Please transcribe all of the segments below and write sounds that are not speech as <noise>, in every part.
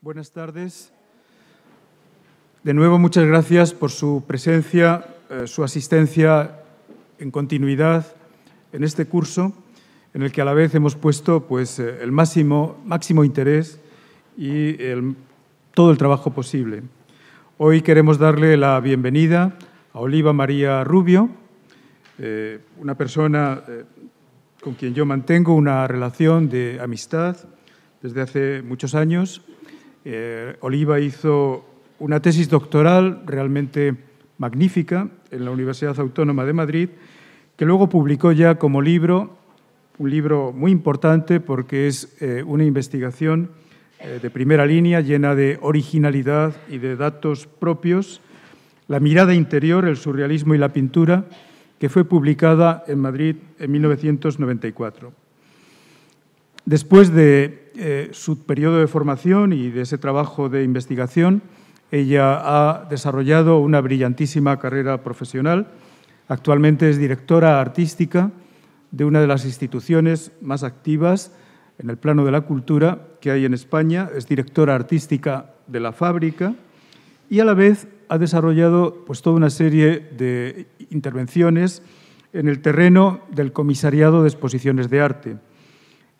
Buenas tardes. De nuevo, muchas gracias por su presencia, eh, su asistencia en continuidad en este curso, en el que a la vez hemos puesto pues, eh, el máximo, interés y todo el trabajo posible. Hoy queremos darle la bienvenida a Oliva María Rubio, eh, una persona con quien yo mantengo una relación de amistad desde hace muchos años eh, Oliva hizo una tesis doctoral realmente magnífica en la Universidad Autónoma de Madrid, que luego publicó ya como libro, un libro muy importante porque es eh, una investigación eh, de primera línea, llena de originalidad y de datos propios, La mirada interior, el surrealismo y la pintura, que fue publicada en Madrid en 1994. Después de eh, su periodo de formación y de ese trabajo de investigación, ella ha desarrollado una brillantísima carrera profesional. Actualmente es directora artística de una de las instituciones más activas en el plano de la cultura que hay en España. Es directora artística de la fábrica y a la vez ha desarrollado pues, toda una serie de intervenciones en el terreno del comisariado de exposiciones de arte.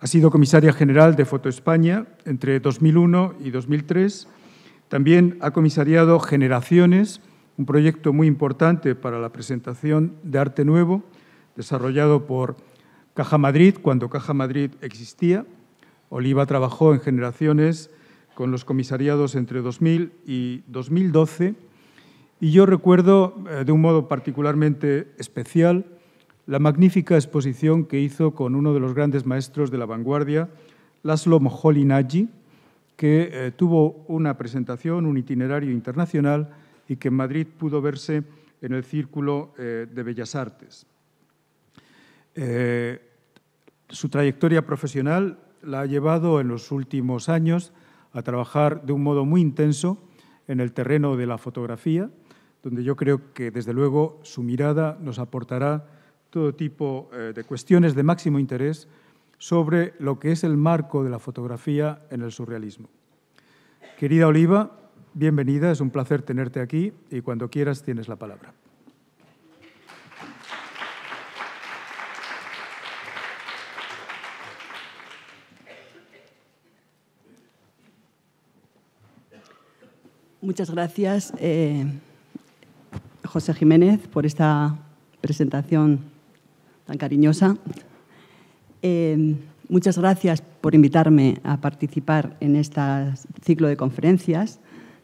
Ha sido comisaria general de Foto España entre 2001 y 2003. También ha comisariado Generaciones, un proyecto muy importante para la presentación de arte nuevo, desarrollado por Caja Madrid cuando Caja Madrid existía. Oliva trabajó en Generaciones con los comisariados entre 2000 y 2012. Y yo recuerdo eh, de un modo particularmente especial la magnífica exposición que hizo con uno de los grandes maestros de la vanguardia, Laszlo Moholy-Nagy, que eh, tuvo una presentación, un itinerario internacional y que en Madrid pudo verse en el Círculo eh, de Bellas Artes. Eh, su trayectoria profesional la ha llevado en los últimos años a trabajar de un modo muy intenso en el terreno de la fotografía, donde yo creo que desde luego su mirada nos aportará todo tipo eh, de cuestiones de máximo interés sobre lo que es el marco de la fotografía en el surrealismo. Querida Oliva, bienvenida, es un placer tenerte aquí y cuando quieras tienes la palabra. Muchas gracias, eh, José Jiménez, por esta presentación tan cariñosa. Eh, muchas gracias por invitarme a participar en este ciclo de conferencias.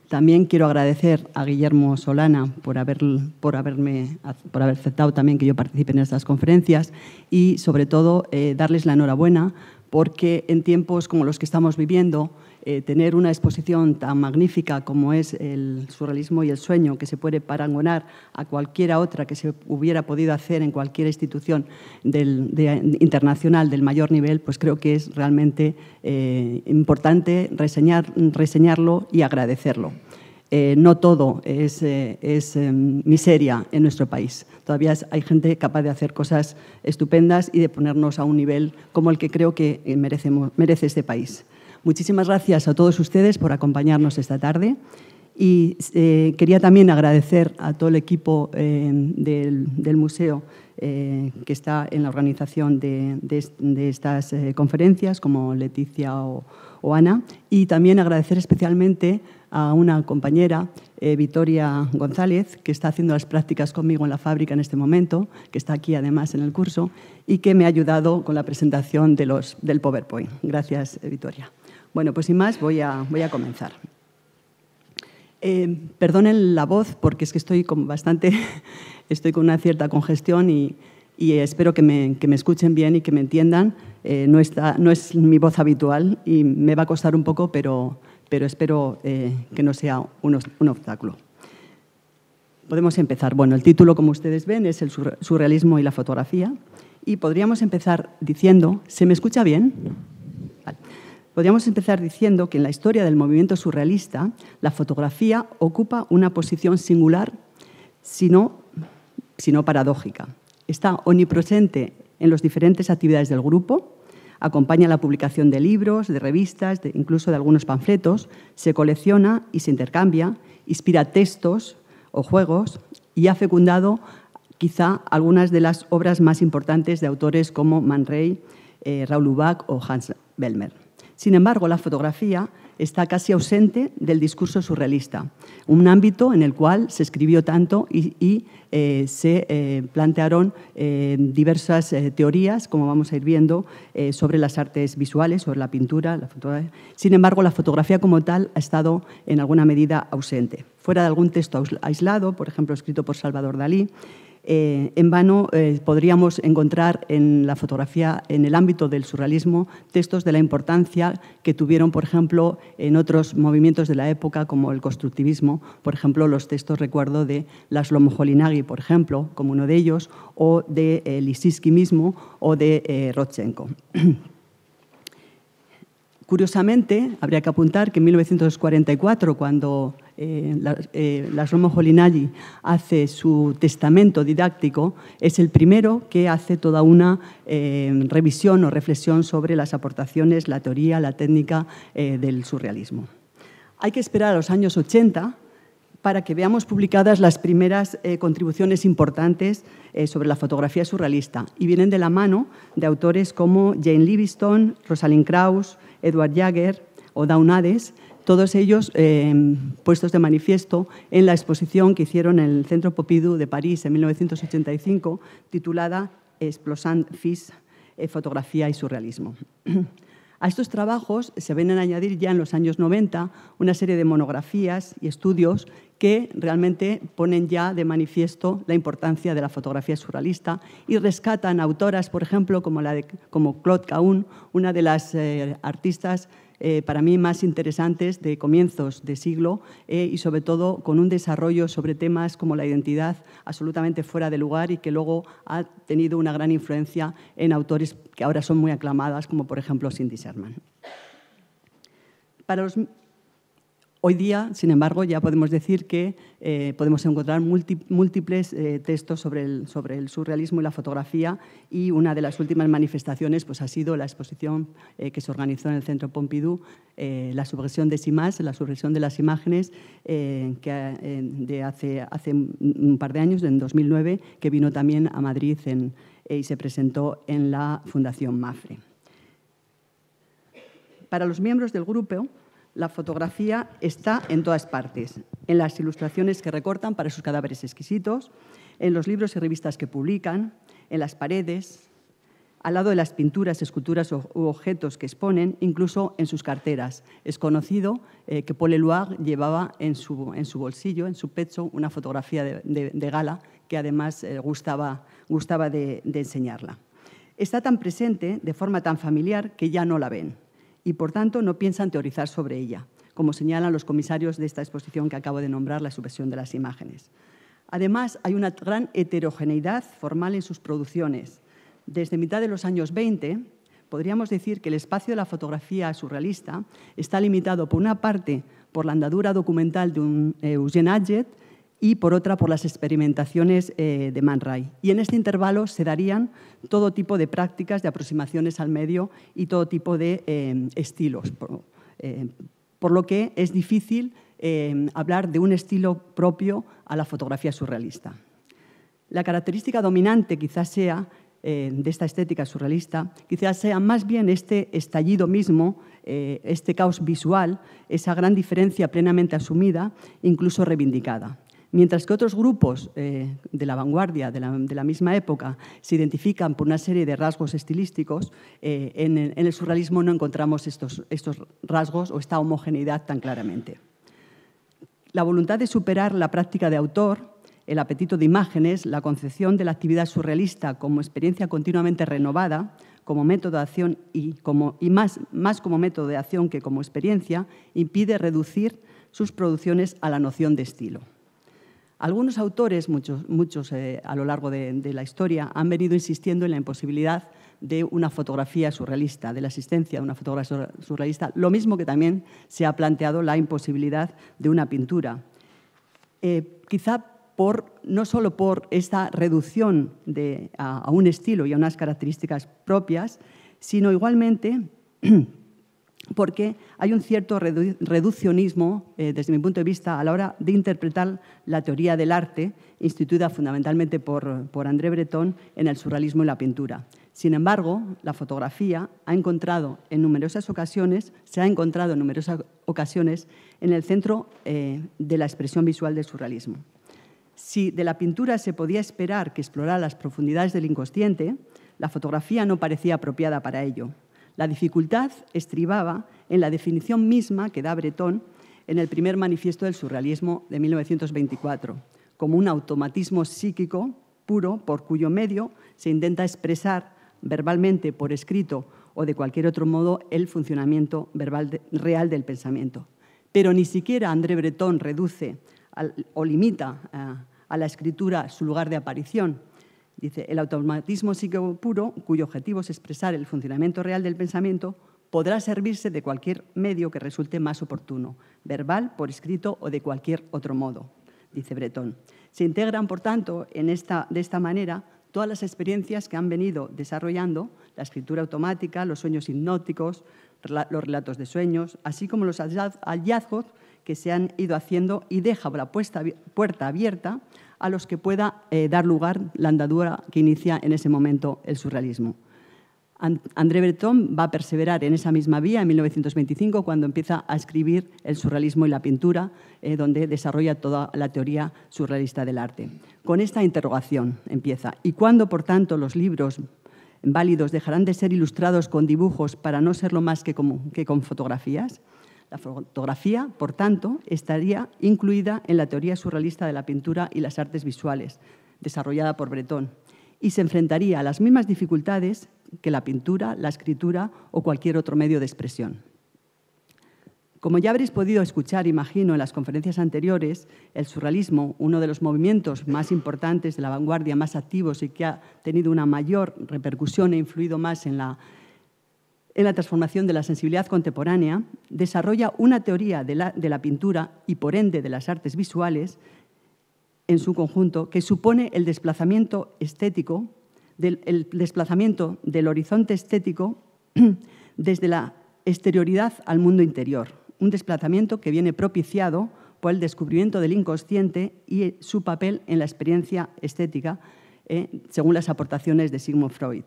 También quiero agradecer a Guillermo Solana por, haber, por, haberme, por haber aceptado también que yo participe en estas conferencias y, sobre todo, eh, darles la enhorabuena porque en tiempos como los que estamos viviendo, eh, tener una exposición tan magnífica como es el surrealismo y el sueño, que se puede parangonar a cualquiera otra que se hubiera podido hacer en cualquier institución internacional del mayor nivel, pues creo que es realmente eh, importante reseñarlo y agradecerlo. Eh, no todo es, miseria en nuestro país. Todavía hay gente capaz de hacer cosas estupendas y de ponernos a un nivel como el que creo que merece este país. Muchísimas gracias a todos ustedes por acompañarnos esta tarde. Y eh, quería también agradecer a todo el equipo eh, del, museo eh, que está en la organización de, estas conferencias, como Leticia o, Ana, y también agradecer especialmente a una compañera, Victoria González, que está haciendo las prácticas conmigo en la fábrica en este momento, que está aquí además en el curso, y que me ha ayudado con la presentación de los, del PowerPoint. Gracias, Victoria. Bueno, pues sin más voy a, comenzar. Eh, perdonen la voz porque es que estoy con bastante, <laughs> estoy con una cierta congestión y, espero que me, escuchen bien y que me entiendan. Eh, no, es mi voz habitual y me va a costar un poco, pero, espero eh, que no sea un, un, obstáculo. Podemos empezar. Bueno, el título, como ustedes ven, es el surrealismo y la fotografía. Y podríamos empezar diciendo, ¿se me escucha bien? Podríamos empezar diciendo que en la historia del movimiento surrealista, la fotografía ocupa una posición singular, sino, sino paradójica. Está omnipresente en las diferentes actividades del grupo, acompaña la publicación de libros, de revistas, incluso de algunos panfletos, se colecciona y se intercambia, inspira textos o juegos y ha fecundado quizá algunas de las obras más importantes de autores como Man Ray, eh, Raoul o Hans Bellmer. Sin embargo, la fotografía está casi ausente del discurso surrealista, un ámbito en el cual se escribió tanto y, eh, se eh, plantearon eh, diversas teorías, como vamos a ir viendo, sobre las artes visuales, sobre la pintura. La fotografía. Sin embargo, la fotografía como tal ha estado en alguna medida ausente. Fuera de algún texto aislado, por ejemplo, escrito por Salvador Dalí, eh, en vano eh, podríamos encontrar en la fotografía, en el ámbito del surrealismo, textos de la importancia que tuvieron, por ejemplo, en otros movimientos de la época, como el constructivismo, por ejemplo, los textos, recuerdo, de Laszlo Mojolinagui, por ejemplo, como uno de ellos, o de eh, mismo, o de eh, Rodchenko. <clears throat> Curiosamente, habría que apuntar que en 1944, cuando las eh, la, eh, hace su testamento didáctico, es el primero que hace toda una eh, revisión o reflexión sobre las aportaciones, la teoría, la técnica del surrealismo. Hay que esperar a los años 80 para que veamos publicadas las primeras contribuciones importantes sobre la fotografía surrealista y vienen de la mano de autores como Jane Livingstone, Rosalind Krauss, Edward Jagger o Daunades, todos ellos em, puestos de manifiesto en la exposición que hicieron en el Centro Popidou de París en 1985, titulada Explosant Fis, eh, fotografía y surrealismo. A estos trabajos se ven a añadir ya en los años 90 una serie de monografías y estudios que realmente ponen ya de manifiesto la importancia de la fotografía surrealista y rescatan autoras, por ejemplo, como, la como Claude Caun, una de las eh, artistas eh, para mí más interesantes de comienzos de siglo eh, y sobre todo con un desarrollo sobre temas como la identidad absolutamente fuera de lugar y que luego ha tenido una gran influencia en autores que ahora son muy aclamadas, como por ejemplo Cindy Sherman. Para los Hoy día, sin embargo, ya podemos decir que eh, podemos encontrar múltiples eh, textos sobre el, surrealismo y la fotografía y una de las últimas manifestaciones pues, ha sido la exposición eh, que se organizó en el Centro Pompidou, la subversión de Simas, la subversión de las imágenes, que, de hace, un par de años, en 2009, que vino también a Madrid y se presentó en la Fundación MAFRE. Para los miembros del grupo, la fotografía está en todas partes, en las ilustraciones que recortan para sus cadáveres exquisitos, en los libros y revistas que publican, en las paredes, al lado de las pinturas, esculturas u objetos que exponen, incluso en sus carteras. Es conocido eh, que Paul Eluard llevaba en su, bolsillo, en su pecho, una fotografía de, gala que además eh, gustaba, de enseñarla. Está tan presente, de forma tan familiar, que ya no la ven y, por tanto, no piensan teorizar sobre ella, como señalan los comisarios de esta exposición que acabo de nombrar, la supresión de las imágenes. Además, hay una gran heterogeneidad formal en sus producciones. Desde mitad de los años 20, podríamos decir que el espacio de la fotografía surrealista está limitado, por una parte, por la andadura documental de un eh, Eugene Adjet, y por otra por las experimentaciones eh, de Man Ray. Y en este intervalo se darían todo tipo de prácticas, de aproximaciones al medio y todo tipo de eh, estilos, eh, por, lo que es difícil hablar de un estilo propio a la fotografía surrealista. La característica dominante quizás sea de esta estética surrealista, quizás sea más bien este estallido mismo, este caos visual, esa gran diferencia plenamente asumida, incluso reivindicada. Mientras que otros grupos eh, de la vanguardia de la, misma época se identifican por una serie de rasgos estilísticos, eh, en, el, surrealismo no encontramos estos, rasgos o esta homogeneidad tan claramente. La voluntad de superar la práctica de autor, el apetito de imágenes, la concepción de la actividad surrealista como experiencia continuamente renovada, como método de acción y, más como método de acción que como experiencia, impide reducir sus producciones a la noción de estilo. Algunos autores, muchos, eh, a lo largo de, la historia, han venido insistiendo en la imposibilidad de una fotografía surrealista, de la existencia de una fotografía surrealista, lo mismo que también se ha planteado la imposibilidad de una pintura. Eh, quizá por, no solo por esta reducción a un estilo y a unas características propias, sino igualmente <clears throat> porque hay un cierto reduccionismo, eh, desde mi punto de vista, a la hora de interpretar la teoría del arte, instituida fundamentalmente por, André Breton en el surrealismo y la pintura. Sin embargo, la fotografía ha encontrado en numerosas ocasiones, se ha encontrado en numerosas ocasiones en el centro eh, de la expresión visual del surrealismo. Si de la pintura se podía esperar que explorara las profundidades del inconsciente, la fotografía no parecía apropiada para ello. La dificultad estribaba en la definición misma que da Breton en el primer manifiesto del surrealismo de 1924, como un automatismo psíquico puro por cuyo medio se intenta expresar verbalmente, por escrito o de cualquier otro modo, el funcionamiento verbal real del pensamiento. Pero ni siquiera André Breton reduce o limita eh, a la escritura su lugar de aparición, Dice, el automatismo psico puro, cuyo objetivo es expresar el funcionamiento real del pensamiento, podrá servirse de cualquier medio que resulte más oportuno, verbal, por escrito o de cualquier otro modo, dice Bretón. Se integran, por tanto, en esta, de esta manera todas las experiencias que han venido desarrollando, la escritura automática, los sueños hipnóticos, los relatos de sueños, así como los hallazgos que se han ido haciendo y deja la puerta abierta a los que pueda eh, dar lugar la andadura que inicia en ese momento el surrealismo. André Breton va a perseverar en esa misma vía en 1925 cuando empieza a escribir el surrealismo y la pintura, eh, donde desarrolla toda la teoría surrealista del arte. Con esta interrogación empieza. ¿Y cuándo, por tanto, los libros válidos dejarán de ser ilustrados con dibujos para no serlo más que con fotografías? La fotografía, por tanto, estaría incluida en la teoría surrealista de la pintura y las artes visuales, desarrollada por bretón y se enfrentaría a las mismas dificultades que la pintura, la escritura o cualquier otro medio de expresión. Como ya habréis podido escuchar, imagino, en las conferencias anteriores, el surrealismo, uno de los movimientos más importantes de la vanguardia, más activos y que ha tenido una mayor repercusión e influido más en la, en la transformación de la sensibilidad contemporánea, desarrolla una teoría de la, pintura y por ende de las artes visuales en su conjunto que supone el desplazamiento estético, del, el desplazamiento del horizonte estético <clears throat> desde la exterioridad al mundo interior, un desplazamiento que viene propiciado por el descubrimiento del inconsciente y su papel en la experiencia estética, eh, según las aportaciones de Sigmund Freud.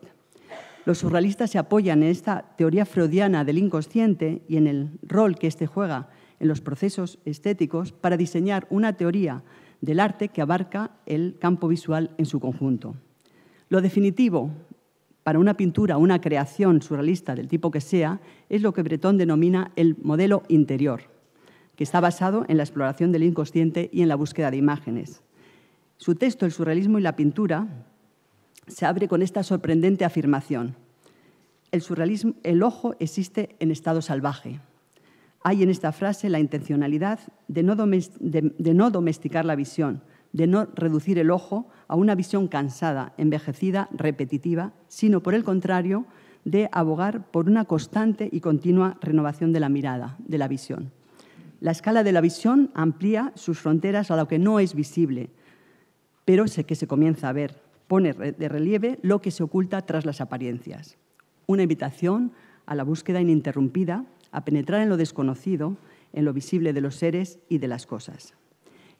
Los surrealistas se apoyan en esta teoría freudiana del inconsciente y en el rol que éste juega en los procesos estéticos para diseñar una teoría del arte que abarca el campo visual en su conjunto. Lo definitivo para una pintura, una creación surrealista del tipo que sea, es lo que Breton denomina el modelo interior, que está basado en la exploración del inconsciente y en la búsqueda de imágenes. Su texto, El surrealismo y la pintura, se abre con esta sorprendente afirmación. El surrealismo, el ojo existe en estado salvaje. Hay en esta frase la intencionalidad de no, domesticar la visión, de no reducir el ojo a una visión cansada, envejecida, repetitiva, sino por el contrario, de abogar por una constante y continua renovación de la mirada, de la visión. La escala de la visión amplía sus fronteras a lo que no es visible, pero sé que se comienza a ver pone de relieve lo que se oculta tras las apariencias. Una invitación a la búsqueda ininterrumpida, a penetrar en lo desconocido, en lo visible de los seres y de las cosas.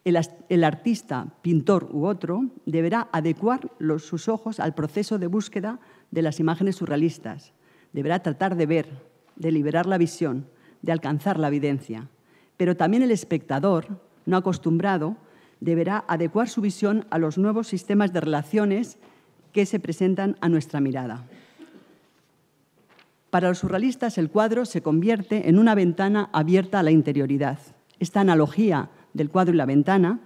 El, artista, pintor u otro deberá adecuar sus ojos al proceso de búsqueda de las imágenes surrealistas. Deberá tratar de ver, de liberar la visión, de alcanzar la evidencia. Pero también el espectador, no acostumbrado, deberá adecuar su visión a los nuevos sistemas de relaciones que se presentan a nuestra mirada. Para los surrealistas, el cuadro se convierte en una ventana abierta a la interioridad. Esta analogía del cuadro y la ventana,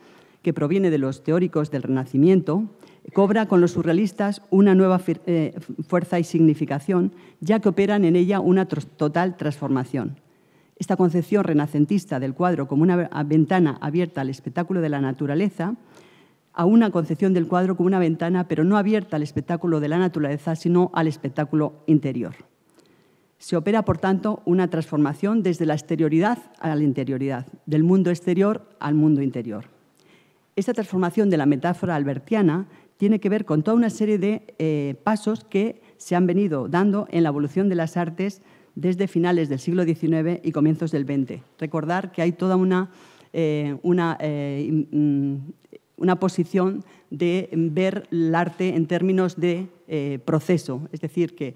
que proviene de los teóricos del Renacimiento, cobra con los surrealistas una nueva eh, fuerza y significación, ya que operan en ella una total transformación. Esta concepción renacentista del cuadro como una ventana abierta al espectáculo de la naturaleza, a una concepción del cuadro como una ventana, pero no abierta al espectáculo de la naturaleza, sino al espectáculo interior. Se opera, por tanto, una transformación desde la exterioridad a la interioridad, del mundo exterior al mundo interior. Esta transformación de la metáfora albertiana tiene que ver con toda una serie de eh, pasos que se han venido dando en la evolución de las artes desde finales del siglo XIX y comienzos del XX. Recordar que hay toda una, eh, una, eh, mm, una posición de ver el arte en términos de eh, proceso, es decir, que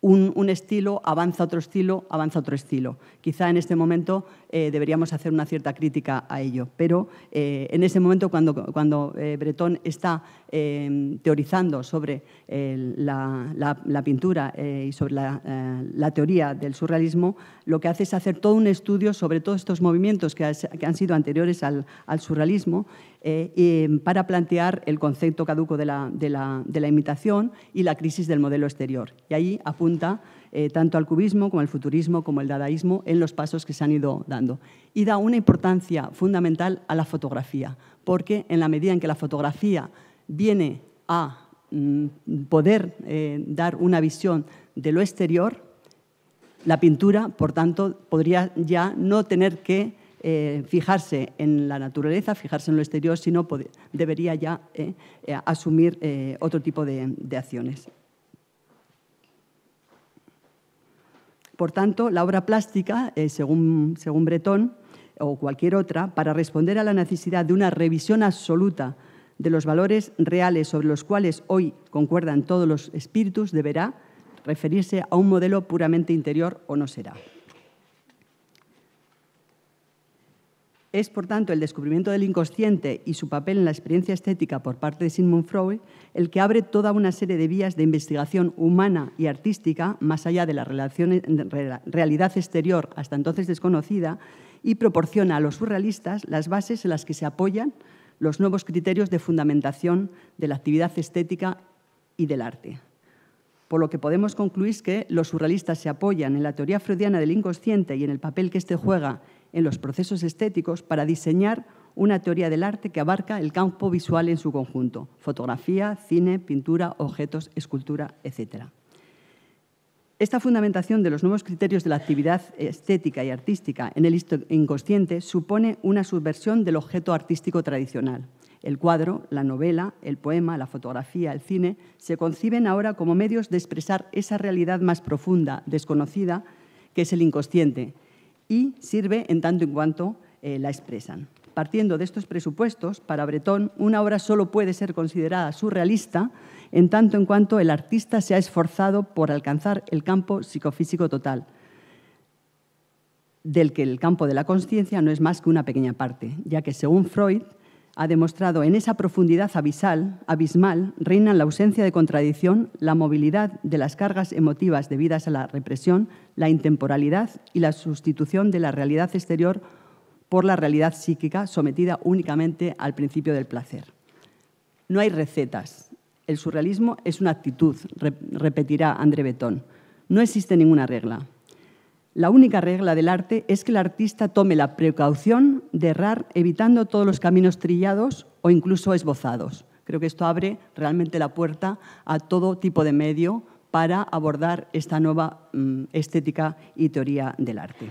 un, un, estilo avanza otro estilo, avanza otro estilo. Quizá en este momento eh, deberíamos hacer una cierta crítica a ello. Pero eh, en ese momento, cuando, cuando eh, Breton está teorizando sobre la, pintura y sobre la, teoría del surrealismo, lo que hace es hacer todo un estudio sobre todos estos movimientos que, han sido anteriores al, surrealismo para plantear el concepto caduco de, de la imitación y la crisis del modelo exterior. Y ahí apunta eh, tanto al cubismo como al futurismo como el dadaísmo en los pasos que se han ido dando. Y da una importancia fundamental a la fotografía, porque en la medida en que la fotografía viene a mm, poder eh, dar una visión de lo exterior, la pintura, por tanto, podría ya no tener que eh, fijarse en la naturaleza, fijarse en lo exterior, sino debería ya asumir otro tipo de acciones. Por tanto, la obra plástica, eh, según, según Bretón o cualquier otra, para responder a la necesidad de una revisión absoluta de los valores reales sobre los cuales hoy concuerdan todos los espíritus, deberá referirse a un modelo puramente interior o no será. Es, por tanto, el descubrimiento del inconsciente y su papel en la experiencia estética por parte de Sigmund Freud el que abre toda una serie de vías de investigación humana y artística, más allá de la realidad exterior hasta entonces desconocida, y proporciona a los surrealistas las bases en las que se apoyan los nuevos criterios de fundamentación de la actividad estética y del arte. Por lo que podemos concluir que los surrealistas se apoyan en la teoría freudiana del inconsciente y en el papel que éste juega en los procesos estéticos para diseñar una teoría del arte que abarca el campo visual en su conjunto, fotografía, cine, pintura, objetos, escultura, etc. Esta fundamentación de los nuevos criterios de la actividad estética y artística en el inconsciente supone una subversión del objeto artístico tradicional. El cuadro, la novela, el poema, la fotografía, el cine, se conciben ahora como medios de expresar esa realidad más profunda, desconocida, que es el inconsciente, y sirve en tanto en cuanto eh, la expresan. Partiendo de estos presupuestos, para Bretón una obra solo puede ser considerada surrealista en tanto en cuanto el artista se ha esforzado por alcanzar el campo psicofísico total, del que el campo de la conciencia no es más que una pequeña parte, ya que según Freud, ha demostrado en esa profundidad abisal, abismal reinan la ausencia de contradicción, la movilidad de las cargas emotivas debidas a la represión, la intemporalidad y la sustitución de la realidad exterior por la realidad psíquica sometida únicamente al principio del placer. No hay recetas. El surrealismo es una actitud, repetirá André Betón. No existe ninguna regla. La única regla del arte es que el artista tome la precaución de errar evitando todos los caminos trillados o incluso esbozados. Creo que esto abre realmente la puerta a todo tipo de medio para abordar esta nueva mm, estética y teoría del arte.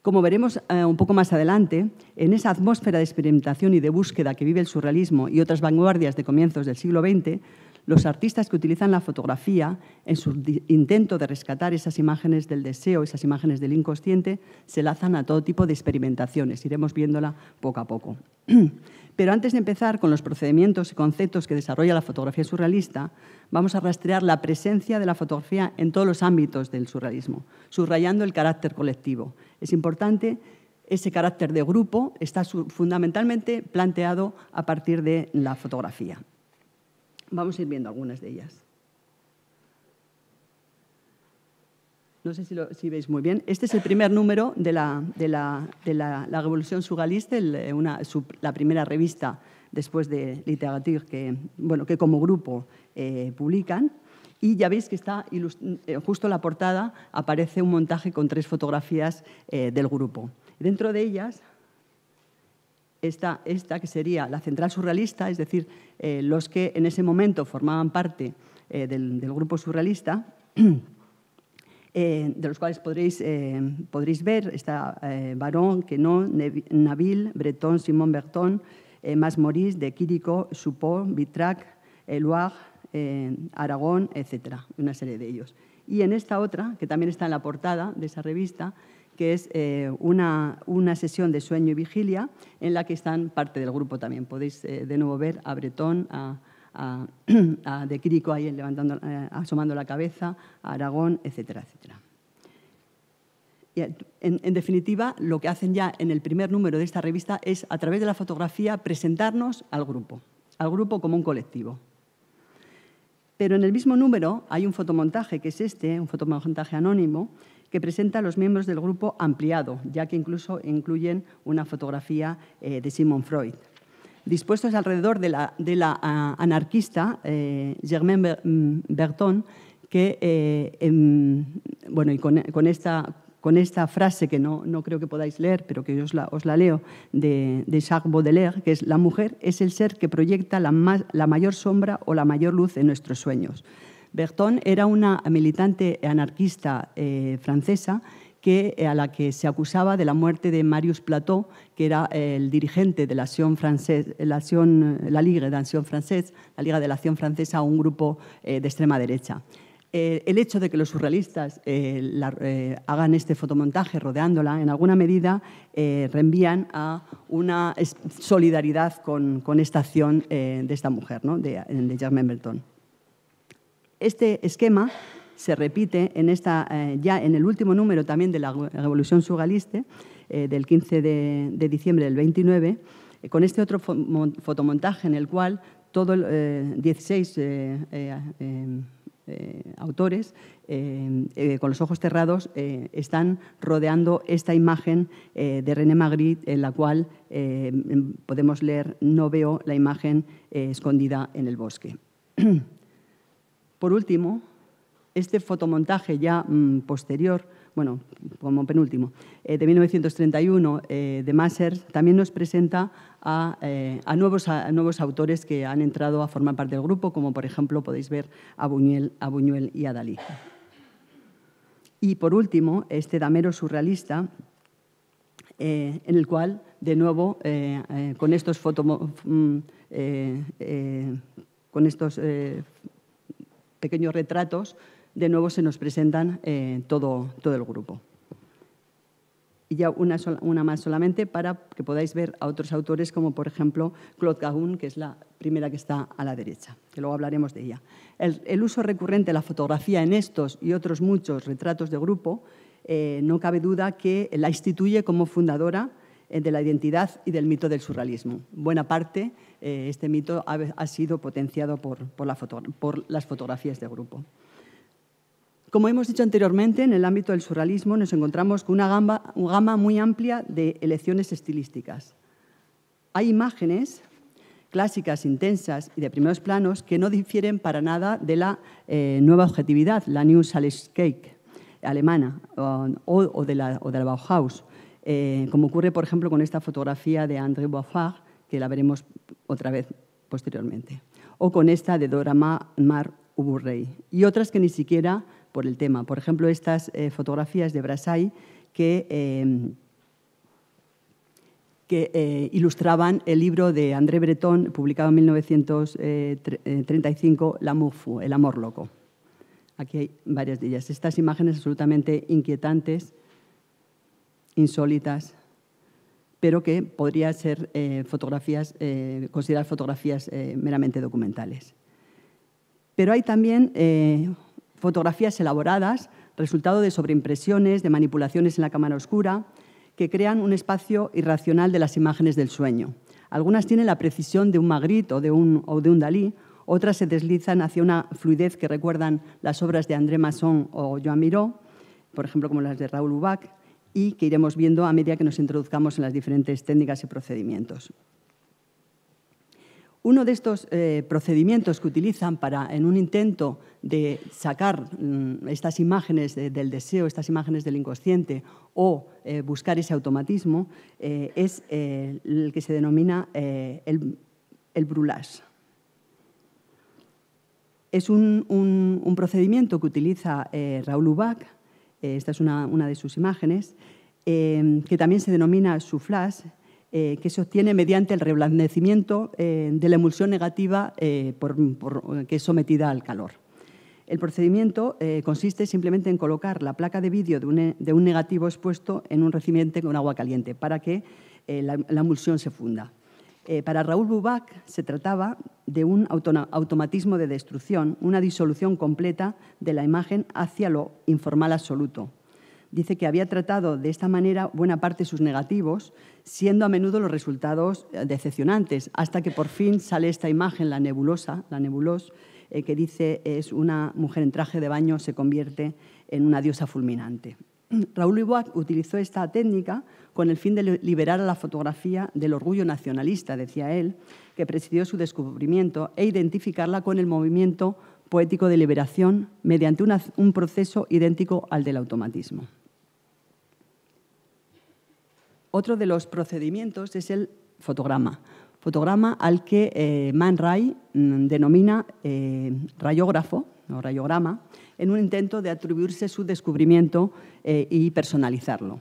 Como veremos eh, un poco más adelante, en esa atmósfera de experimentación y de búsqueda que vive el surrealismo y otras vanguardias de comienzos del siglo XX, los artistas que utilizan la fotografía en su intento de rescatar esas imágenes del deseo, esas imágenes del inconsciente, se lanzan a todo tipo de experimentaciones. Iremos viéndola poco a poco. <clears throat> Pero antes de empezar con los procedimientos y conceptos que desarrolla la fotografía surrealista, vamos a rastrear la presencia de la fotografía en todos los ámbitos del surrealismo, subrayando el carácter colectivo. Es importante ese carácter de grupo, está fundamentalmente planteado a partir de la fotografía. Vamos a ir viendo algunas de ellas. No sé si, lo, veis muy bien. Este es el primer número de la, de la, de la, Revolución sugalista, eh, una, la primera revista después de Literature que, bueno, que como grupo eh, publican. Y ya veis que está eh, justo la portada aparece un montaje con tres fotografías del grupo. Dentro de ellas esta, esta que sería la central surrealista, es decir, eh, los que en ese momento formaban parte eh, del, grupo surrealista, <clears throat> eh, de los cuales podréis, podréis ver, está Barón, Quenon, Nabil, Breton, Simón Berton, Mas Maurice, de Quirico, Supo, Vitrac, eh, Aragón, etcétera, Una serie de ellos. Y en esta otra, que también está en la portada de esa revista, que es eh, una, sesión de sueño y vigilia en la que están parte del grupo también. Podéis eh, de nuevo ver a Bretón, a, <clears throat> De Crico ahí levantando, eh, asomando la cabeza, a Aragón, etcétera, etcétera. Y en, definitiva, lo que hacen ya en el primer número de esta revista es, a través de la fotografía, presentarnos al grupo, al grupo como un colectivo. Pero en el mismo número hay un fotomontaje, que es este, un fotomontaje anónimo, que presenta a los miembros del grupo ampliado, ya que incluso incluyen una fotografía eh, de Simon Freud. Dispuestos alrededor de la, ah, anarquista eh, Germaine mm, Berton, que, eh, em, con, esta frase que no, creo que podáis leer, pero que yo os la, leo, de, Jacques Baudelaire, que es, la mujer es el ser que proyecta la mayor sombra o la mayor luz en nuestros sueños. Berton era una militante anarquista eh, francesa que, eh, a la que se acusaba de la muerte de Marius Plateau, que era eh, el dirigente de la, Acción la, la Liga de la Liga de Acción Francesa, un grupo de extrema derecha. el hecho de que los surrealistas hagan este fotomontaje rodeándola, en alguna medida reenvían a una solidaridad con, esta acción de esta mujer, de, de Germaine Berton. Este esquema se repite en eh, ya en el último número también de la Revolución sugaliste eh, del 15 de, diciembre del 29, eh, con este otro fotomontaje en el cual todos los 16 autores, con los ojos cerrados, están rodeando esta imagen de René Magritte, en la cual podemos leer No veo la imagen escondida en el bosque. <clears throat> Por último, este fotomontaje ya mm, posterior, bueno, como penúltimo, eh, de 1931 eh, de Maser, también nos presenta eh, a, nuevos, autores que han entrado a formar parte del grupo, como por ejemplo podéis ver a Buñuel, a Buñuel y a Dalí. Y por último, este damero surrealista, en el cual, de nuevo, con estos, fotomontajes, mm, con estos pequeños retratos, de nuevo se nos presentan eh, todo, todo el grupo. Y ya una, una más solamente para que podáis ver a otros autores, como por ejemplo Claude Cahun, que es la primera que está a la derecha, que luego hablaremos de ella. El, uso recurrente de la fotografía en estos y otros muchos retratos de grupo, eh, no cabe duda que la instituye como fundadora eh, de la identidad y del mito del surrealismo. Buena parte eh, este mito ha, sido potenciado por, por, las fotografías de grupo. Como hemos dicho anteriormente, en el ámbito del surrealismo nos encontramos con una gama, muy amplia de elecciones estilísticas. Hay imágenes clásicas, intensas y de primeros planos que no difieren para nada de la eh, nueva objetividad, la New Cake alemana o, del de la, Bauhaus, eh, como ocurre, por ejemplo, con esta fotografía de André Boiffard, que la veremos otra vez posteriormente. O con esta de Dora Mar Uburrey. Y otras que ni siquiera por el tema. Por ejemplo, estas eh, fotografías de Brasai que, em, eh, ilustraban el libro de André Breton, publicado en 1935, eh, La Mufu, El amor loco. Aquí hay varias de ellas. Estas imágenes absolutamente inquietantes, insólitas, pero que podrían ser eh, fotografías, eh, considerar fotografías eh, meramente documentales. Pero hay también fotografías elaboradas, resultado de sobreimpresiones, de manipulaciones en la cámara oscura, que crean un espacio irracional de las imágenes del sueño. Algunas tienen la precisión de un Magritte o de un, Dalí, otras se deslizan hacia una fluidez que recuerdan las obras de André Masson o Joan Miró, por ejemplo, como las de Raúl Ubac, y que iremos viendo a medida que nos introduzcamos en las diferentes técnicas y procedimientos. Uno de estos eh, procedimientos que utilizan para, en un intento de sacar mm, estas imágenes del deseo, estas imágenes del inconsciente o eh, buscar ese automatismo, eh, es el que se denomina el, el brulage. Es un, procedimiento que utiliza Raúl Ubach eh, esta es una, de sus imágenes, eh, que también se denomina su eh, que se obtiene mediante el reblandecimiento de la emulsión negativa que es sometida al calor. El procedimiento consiste simplemente en colocar la placa de vídeo de un, negativo expuesto en un recipiente con agua caliente para que la emulsión se funda. Eh, para Raúl boubac se trataba de un automatismo de destrucción, una disolución completa de la imagen hacia lo informal absoluto. Dice que había tratado de esta manera buena parte de sus negativos, siendo a menudo los resultados eh, decepcionantes, hasta que por fin sale esta imagen, la nebulosa, la nebulos, eh, que dice es una mujer en traje de baño se convierte en una diosa fulminante. <clears throat> Raúl boubac utilizó esta técnica con el fin de liberar a la fotografía del orgullo nacionalista, decía él, que presidió su descubrimiento, e identificarla con el movimiento poético de liberación mediante un proceso idéntico al del automatismo. Otro de los procedimientos es el fotograma, fotograma al que eh, Man Ray mm, denomina eh, rayógrafo o rayograma, en un intento de atribuirse su descubrimiento eh, y personalizarlo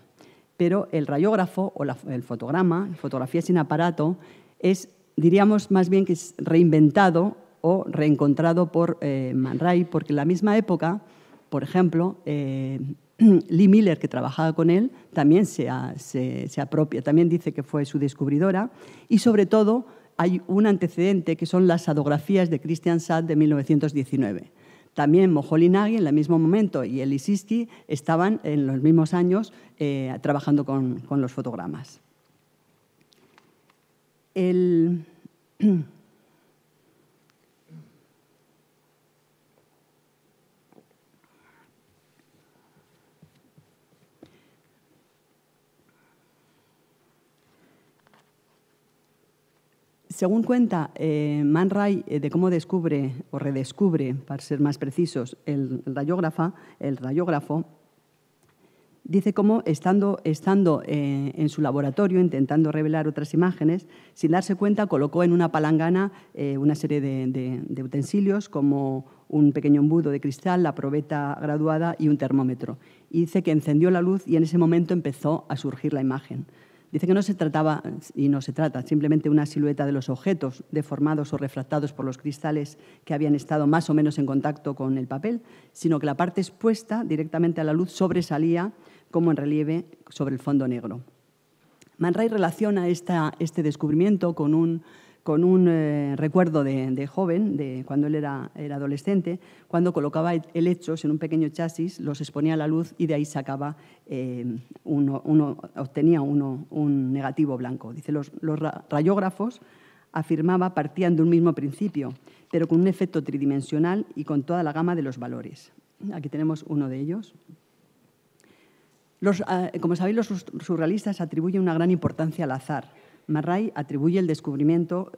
pero el rayógrafo o el fotograma, fotografía sin aparato, es, diríamos más bien que es reinventado o reencontrado por eh, manray Man Ray, porque en la misma época, por ejemplo, eh, <clears throat> Lee Miller, que trabajaba con él, también se, apropia, también dice que fue su descubridora, y sobre todo hay un antecedente que son las sadografías de Christian Sad de 1919. También Mojolinagui en el mismo momento y el estaban en los mismos años eh, trabajando con, con los fotogramas. El, <clears throat> Según cuenta eh, Man Ray eh, de cómo descubre o redescubre, para ser más precisos, el, radiógrafo, dice cómo estando, eh, en su laboratorio intentando revelar otras imágenes, sin darse cuenta colocó en una palangana eh, una serie de, utensilios como un pequeño embudo de cristal, la probeta graduada y un termómetro. Y dice que encendió la luz y en ese momento empezó a surgir la imagen. Dice que no se trataba, y no se trata, simplemente una silueta de los objetos deformados o refractados por los cristales que habían estado más o menos en contacto con el papel, sino que la parte expuesta directamente a la luz sobresalía como en relieve sobre el fondo negro. Man relaciona esta, este descubrimiento con un con un eh, recuerdo de, joven, de cuando él era, adolescente, cuando colocaba helechos en un pequeño chasis, los exponía a la luz y de ahí sacaba eh, uno, obtenía uno, un negativo blanco. Dice, los, rayógrafos afirmaba partían de un mismo principio, pero con un efecto tridimensional y con toda la gama de los valores. Aquí tenemos uno de ellos. Eh, como sabéis, los surrealistas atribuyen una gran importancia al azar, Marray atribuye el descubrimiento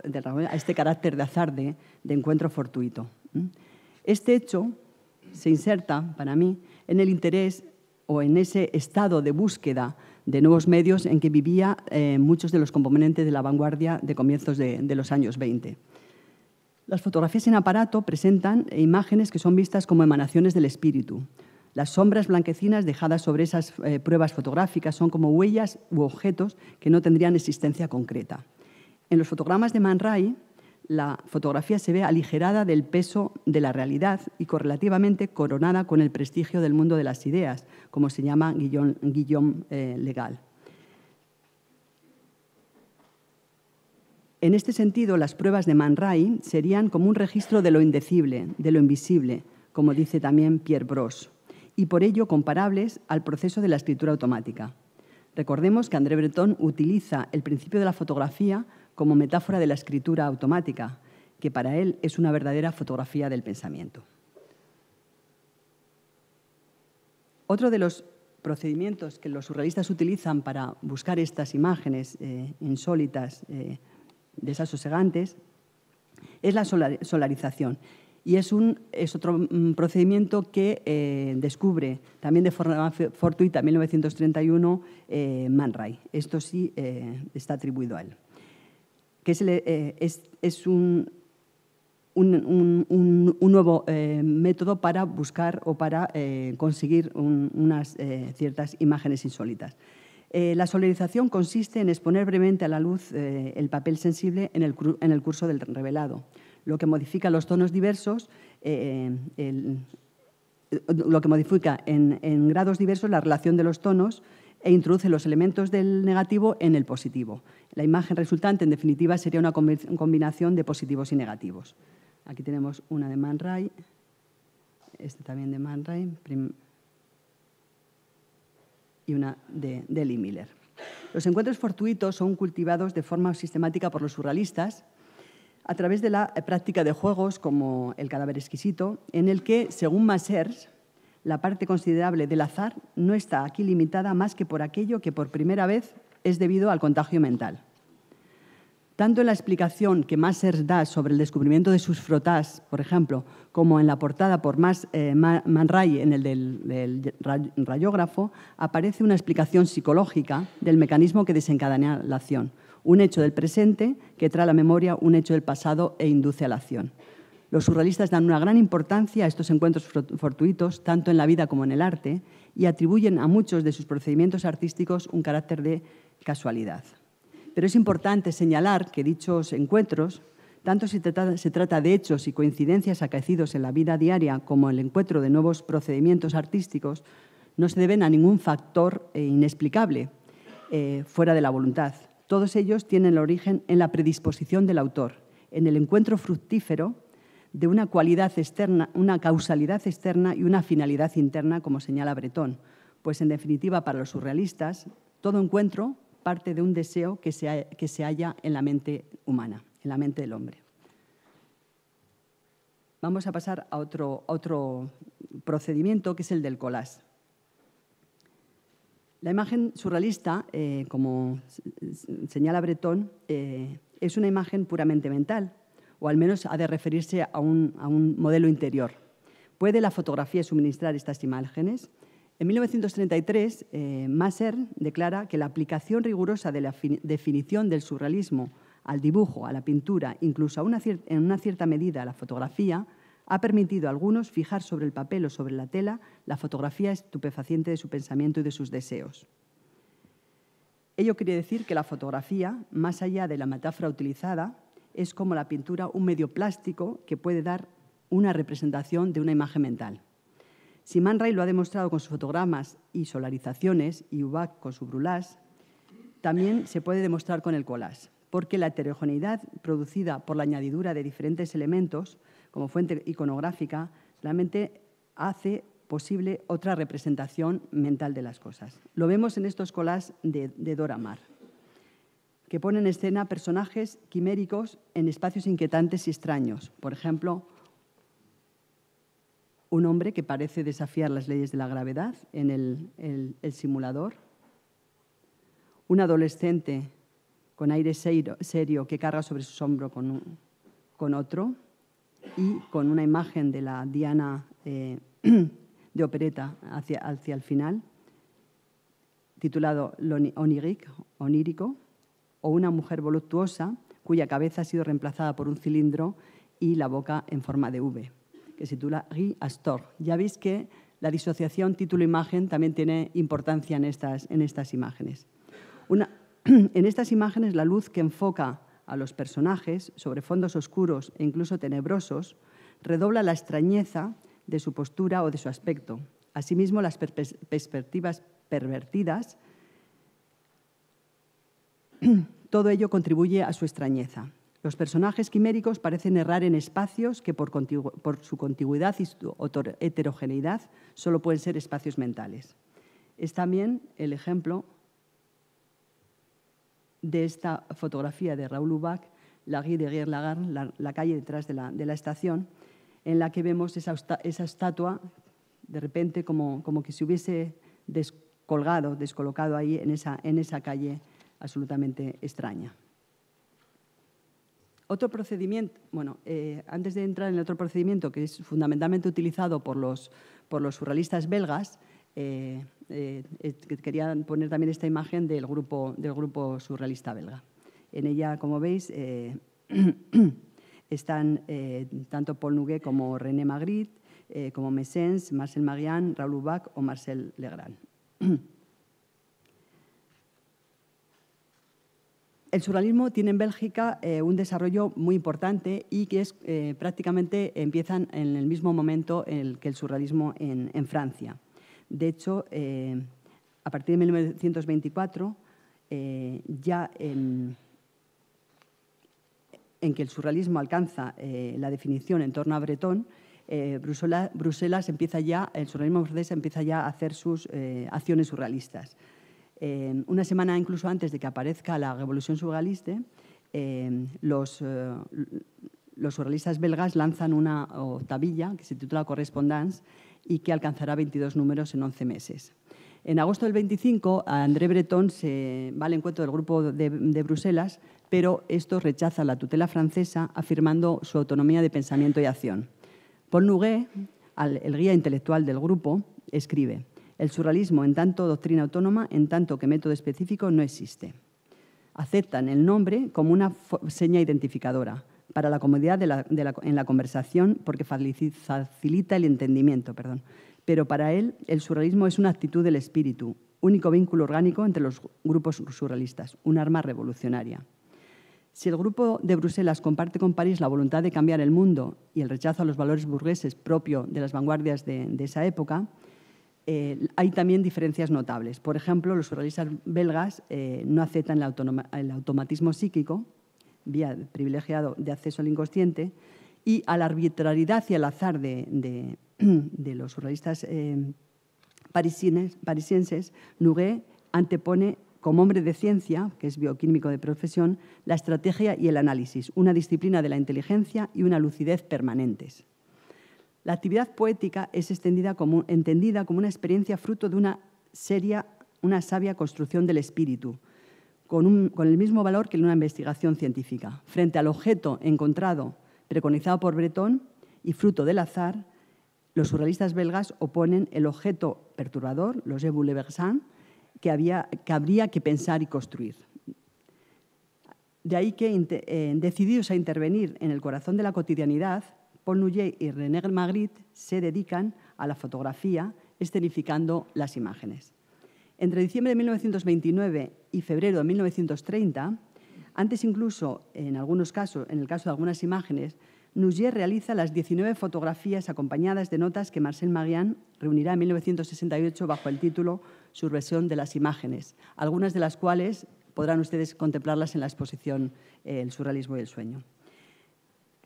a este carácter de azar de, encuentro fortuito. Este hecho se inserta, para mí, en el interés o en ese estado de búsqueda de nuevos medios en que vivía eh, muchos de los componentes de la vanguardia de comienzos de, de, los años 20. Las fotografías en aparato presentan imágenes que son vistas como emanaciones del espíritu, las sombras blanquecinas dejadas sobre esas eh, pruebas fotográficas son como huellas u objetos que no tendrían existencia concreta. En los fotogramas de Man Ray, la fotografía se ve aligerada del peso de la realidad y correlativamente coronada con el prestigio del mundo de las ideas, como se llama Guillaume eh, Legal. En este sentido, las pruebas de Man Ray serían como un registro de lo indecible, de lo invisible, como dice también Pierre Bros y por ello comparables al proceso de la escritura automática. Recordemos que André Breton utiliza el principio de la fotografía como metáfora de la escritura automática, que para él es una verdadera fotografía del pensamiento. Otro de los procedimientos que los surrealistas utilizan para buscar estas imágenes eh, insólitas, eh, desasosegantes, es la solarización, y es, un, es otro mm, procedimiento que eh, descubre también de forma fortuita en 1931 eh, Man Ray. Esto sí eh, está atribuido a él. Que es, eh, es, es un, un, un, nuevo método para buscar o para conseguir unas ciertas imágenes insólitas. la solarización consiste en exponer brevemente a la luz el papel sensible en el, en el, curso del revelado lo que modifica los tonos diversos, eh, eh, lo que modifica en, grados diversos la relación de los tonos e introduce los elementos del negativo en el positivo. La imagen resultante, en definitiva, sería una combinación de positivos y negativos. Aquí tenemos una de Man Ray, esta también de Man Ray y una de, de Lee Miller. Los encuentros fortuitos son cultivados de forma sistemática por los surrealistas, a través de la eh, práctica de juegos como el cadáver exquisito, en el que, según Masers, la parte considerable del azar no está aquí limitada más que por aquello que por primera vez es debido al contagio mental. Tanto en la explicación que Masers da sobre el descubrimiento de sus frotas, por ejemplo, como en la portada por eh, Manray en el del rayógrafo, aparece una explicación psicológica del mecanismo que desencadena la acción, un hecho del presente que trae a la memoria un hecho del pasado e induce a la acción. Los surrealistas dan una gran importancia a estos encuentros fortuitos, tanto en la vida como en el arte, y atribuyen a muchos de sus procedimientos artísticos un carácter de casualidad. Pero es importante señalar que dichos encuentros, tanto si se trata de hechos y coincidencias acaecidos en la vida diaria como el encuentro de nuevos procedimientos artísticos, no se deben a ningún factor eh, inexplicable eh, fuera de la voluntad, todos ellos tienen el origen en la predisposición del autor, en el encuentro fructífero de una cualidad externa, una causalidad externa y una finalidad interna, como señala Bretón. Pues en definitiva, para los surrealistas, todo encuentro parte de un deseo que se, que halla en la mente humana, en la mente del hombre. Vamos a pasar a otro, procedimiento que es el del collage. La imagen surrealista, eh, como señala Breton, eh, es una imagen puramente mental, o al menos ha de referirse a un, modelo interior. ¿Puede la fotografía suministrar estas imágenes? En 1933, eh, declara que la aplicación rigurosa de la definición del surrealismo al dibujo, a la pintura, incluso en una cierta medida a la fotografía, ha permitido a algunos fijar sobre el papel o sobre la tela la fotografía estupefaciente de su pensamiento y de sus deseos. Ello quiere decir que la fotografía, más allá de la metáfora utilizada, es como la pintura un medio plástico que puede dar una representación de una imagen mental. Si Man Ray lo ha demostrado con sus fotogramas y solarizaciones y Ubac con su brulás, también se puede demostrar con el collage, porque la heterogeneidad producida por la añadidura de diferentes elementos como fuente iconográfica, la hace posible otra representación mental de las cosas. Lo vemos en estos colas de, Dora Mar, que ponen en escena personajes quiméricos en espacios inquietantes y extraños. Por ejemplo, un hombre que parece desafiar las leyes de la gravedad en el, simulador, un adolescente con aire serio, que carga sobre su hombro con otro, y con una imagen de la Diana eh, <clears throat> de opereta hacia, hacia el final, titulado Oniric, Onírico, o una mujer voluptuosa cuya cabeza ha sido reemplazada por un cilindro y la boca en forma de V, que se titula Guy Astor. Ya veis que la disociación título-imagen también tiene importancia en estas, en estas imágenes. Una, <clears throat> en estas imágenes, la luz que enfoca a los personajes sobre fondos oscuros e incluso tenebrosos, redobla la extrañeza de su postura o de su aspecto. Asimismo, las perspectivas pervertidas, <clears throat> todo ello contribuye a su extrañeza. Los personajes quiméricos parecen errar en espacios que por, su contigüidad y su heterogeneidad solo pueden ser espacios mentales. Es también el ejemplo de esta fotografía de Raúl Ubac, La de la, calle detrás de la, estación, en la que vemos esa, estatua, de repente, como, que se hubiese descolgado, descolocado ahí en esa, calle absolutamente extraña. Otro procedimiento, bueno, eh, antes de entrar en otro procedimiento que es fundamentalmente utilizado por los, por surrealistas belgas, eh, eh, eh, quería poner también esta imagen del grupo, del grupo surrealista belga. En ella, como veis, eh, <clears throat> están tanto Paul Nouguet como René Magritte, como Messens, Marcel Marian, Raoul Ubach o Marcel Legrand. <clears throat> El surrealismo tiene en Bélgica un desarrollo muy importante y que prácticamente empiezan en el mismo momento que el surrealismo en Francia. De hecho, eh, a partir de 1924, eh, ya en, que el surrealismo alcanza eh, la definición en torno a Bretón, Bruselas, empieza ya, el surrealismo francés empieza ya a hacer sus acciones surrealistas. una semana incluso antes de que aparezca la Revolución Surrealista, los, los surrealistas belgas lanzan una octavilla que se titula Correspondance, y que alcanzará 22 números en 11 meses. En agosto del 25, André Breton se va al encuentro del grupo de, Bruselas, pero esto rechaza la tutela francesa, afirmando su autonomía de pensamiento y acción. Paul Nouguet, el guía intelectual del grupo, escribe, el surrealismo en tanto doctrina autónoma, en tanto que método específico, no existe. Aceptan el nombre como una seña identificadora, para la comodidad en la conversación porque facilita el entendimiento. Pero para él, el surrealismo es una actitud del espíritu, único vínculo orgánico entre los grupos surrealistas, un arma revolucionaria. Si el grupo de Bruselas comparte con París la voluntad de cambiar el mundo y el rechazo a los valores burgueses propio de las vanguardias de, esa época, eh, hay también diferencias notables. Por ejemplo, los surrealistas belgas eh, no aceptan el automatismo psíquico, vía privilegiado de acceso al inconsciente, y a la arbitrariedad y al azar de, <clears throat> los surrealistas eh, parisienses, Nouguet antepone como hombre de ciencia, que es bioquímico de profesión, la estrategia y el análisis, una disciplina de la inteligencia y una lucidez permanentes. La actividad poética es entendida como una experiencia fruto de una seria, una sabia construcción del espíritu, con, el mismo valor que en una investigación científica. Frente al objeto encontrado, preconizado por Breton y fruto del azar, los surrealistas belgas oponen el objeto perturbador, los ébules versants, que, que habría que pensar y construir. De ahí que, eh, decididos a intervenir en el corazón de la cotidianidad, Paul Nouillet y René Magritte se dedican a la fotografía, escenificando las imágenes. Entre diciembre de 1929 y febrero de 1930, antes incluso, en algunos casos, en el caso de algunas imágenes, Nougier realiza las 19 fotografías acompañadas de notas que Marcel Marian reunirá en 1968 bajo el título Su de las imágenes, algunas de las cuales podrán ustedes contemplarlas en la exposición eh, El surrealismo y el sueño.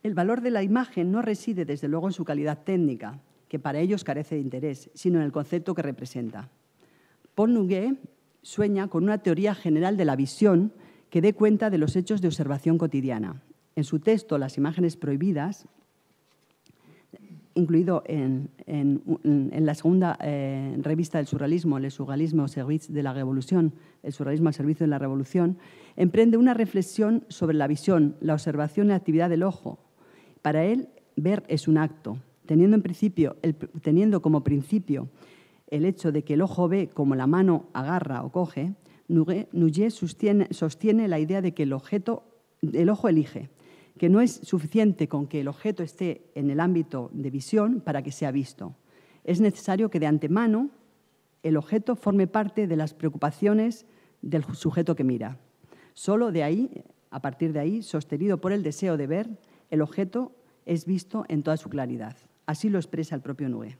El valor de la imagen no reside, desde luego, en su calidad técnica, que para ellos carece de interés, sino en el concepto que representa. Paul sueña con una teoría general de la visión que dé cuenta de los hechos de observación cotidiana. En su texto, Las imágenes prohibidas, incluido en, la segunda eh, revista del surrealismo, El surrealismo al servicio de la revolución, El surrealismo al servicio de la revolución, emprende una reflexión sobre la visión, la observación y la actividad del ojo. Para él, ver es un acto, teniendo, en principio, teniendo como principio el hecho de que el ojo ve como la mano agarra o coge, Nugé sostiene, la idea de que el, objeto, el ojo elige, que no es suficiente con que el objeto esté en el ámbito de visión para que sea visto. Es necesario que de antemano el objeto forme parte de las preocupaciones del sujeto que mira. Solo de ahí, a partir de ahí, sostenido por el deseo de ver, el objeto es visto en toda su claridad. Así lo expresa el propio Nuge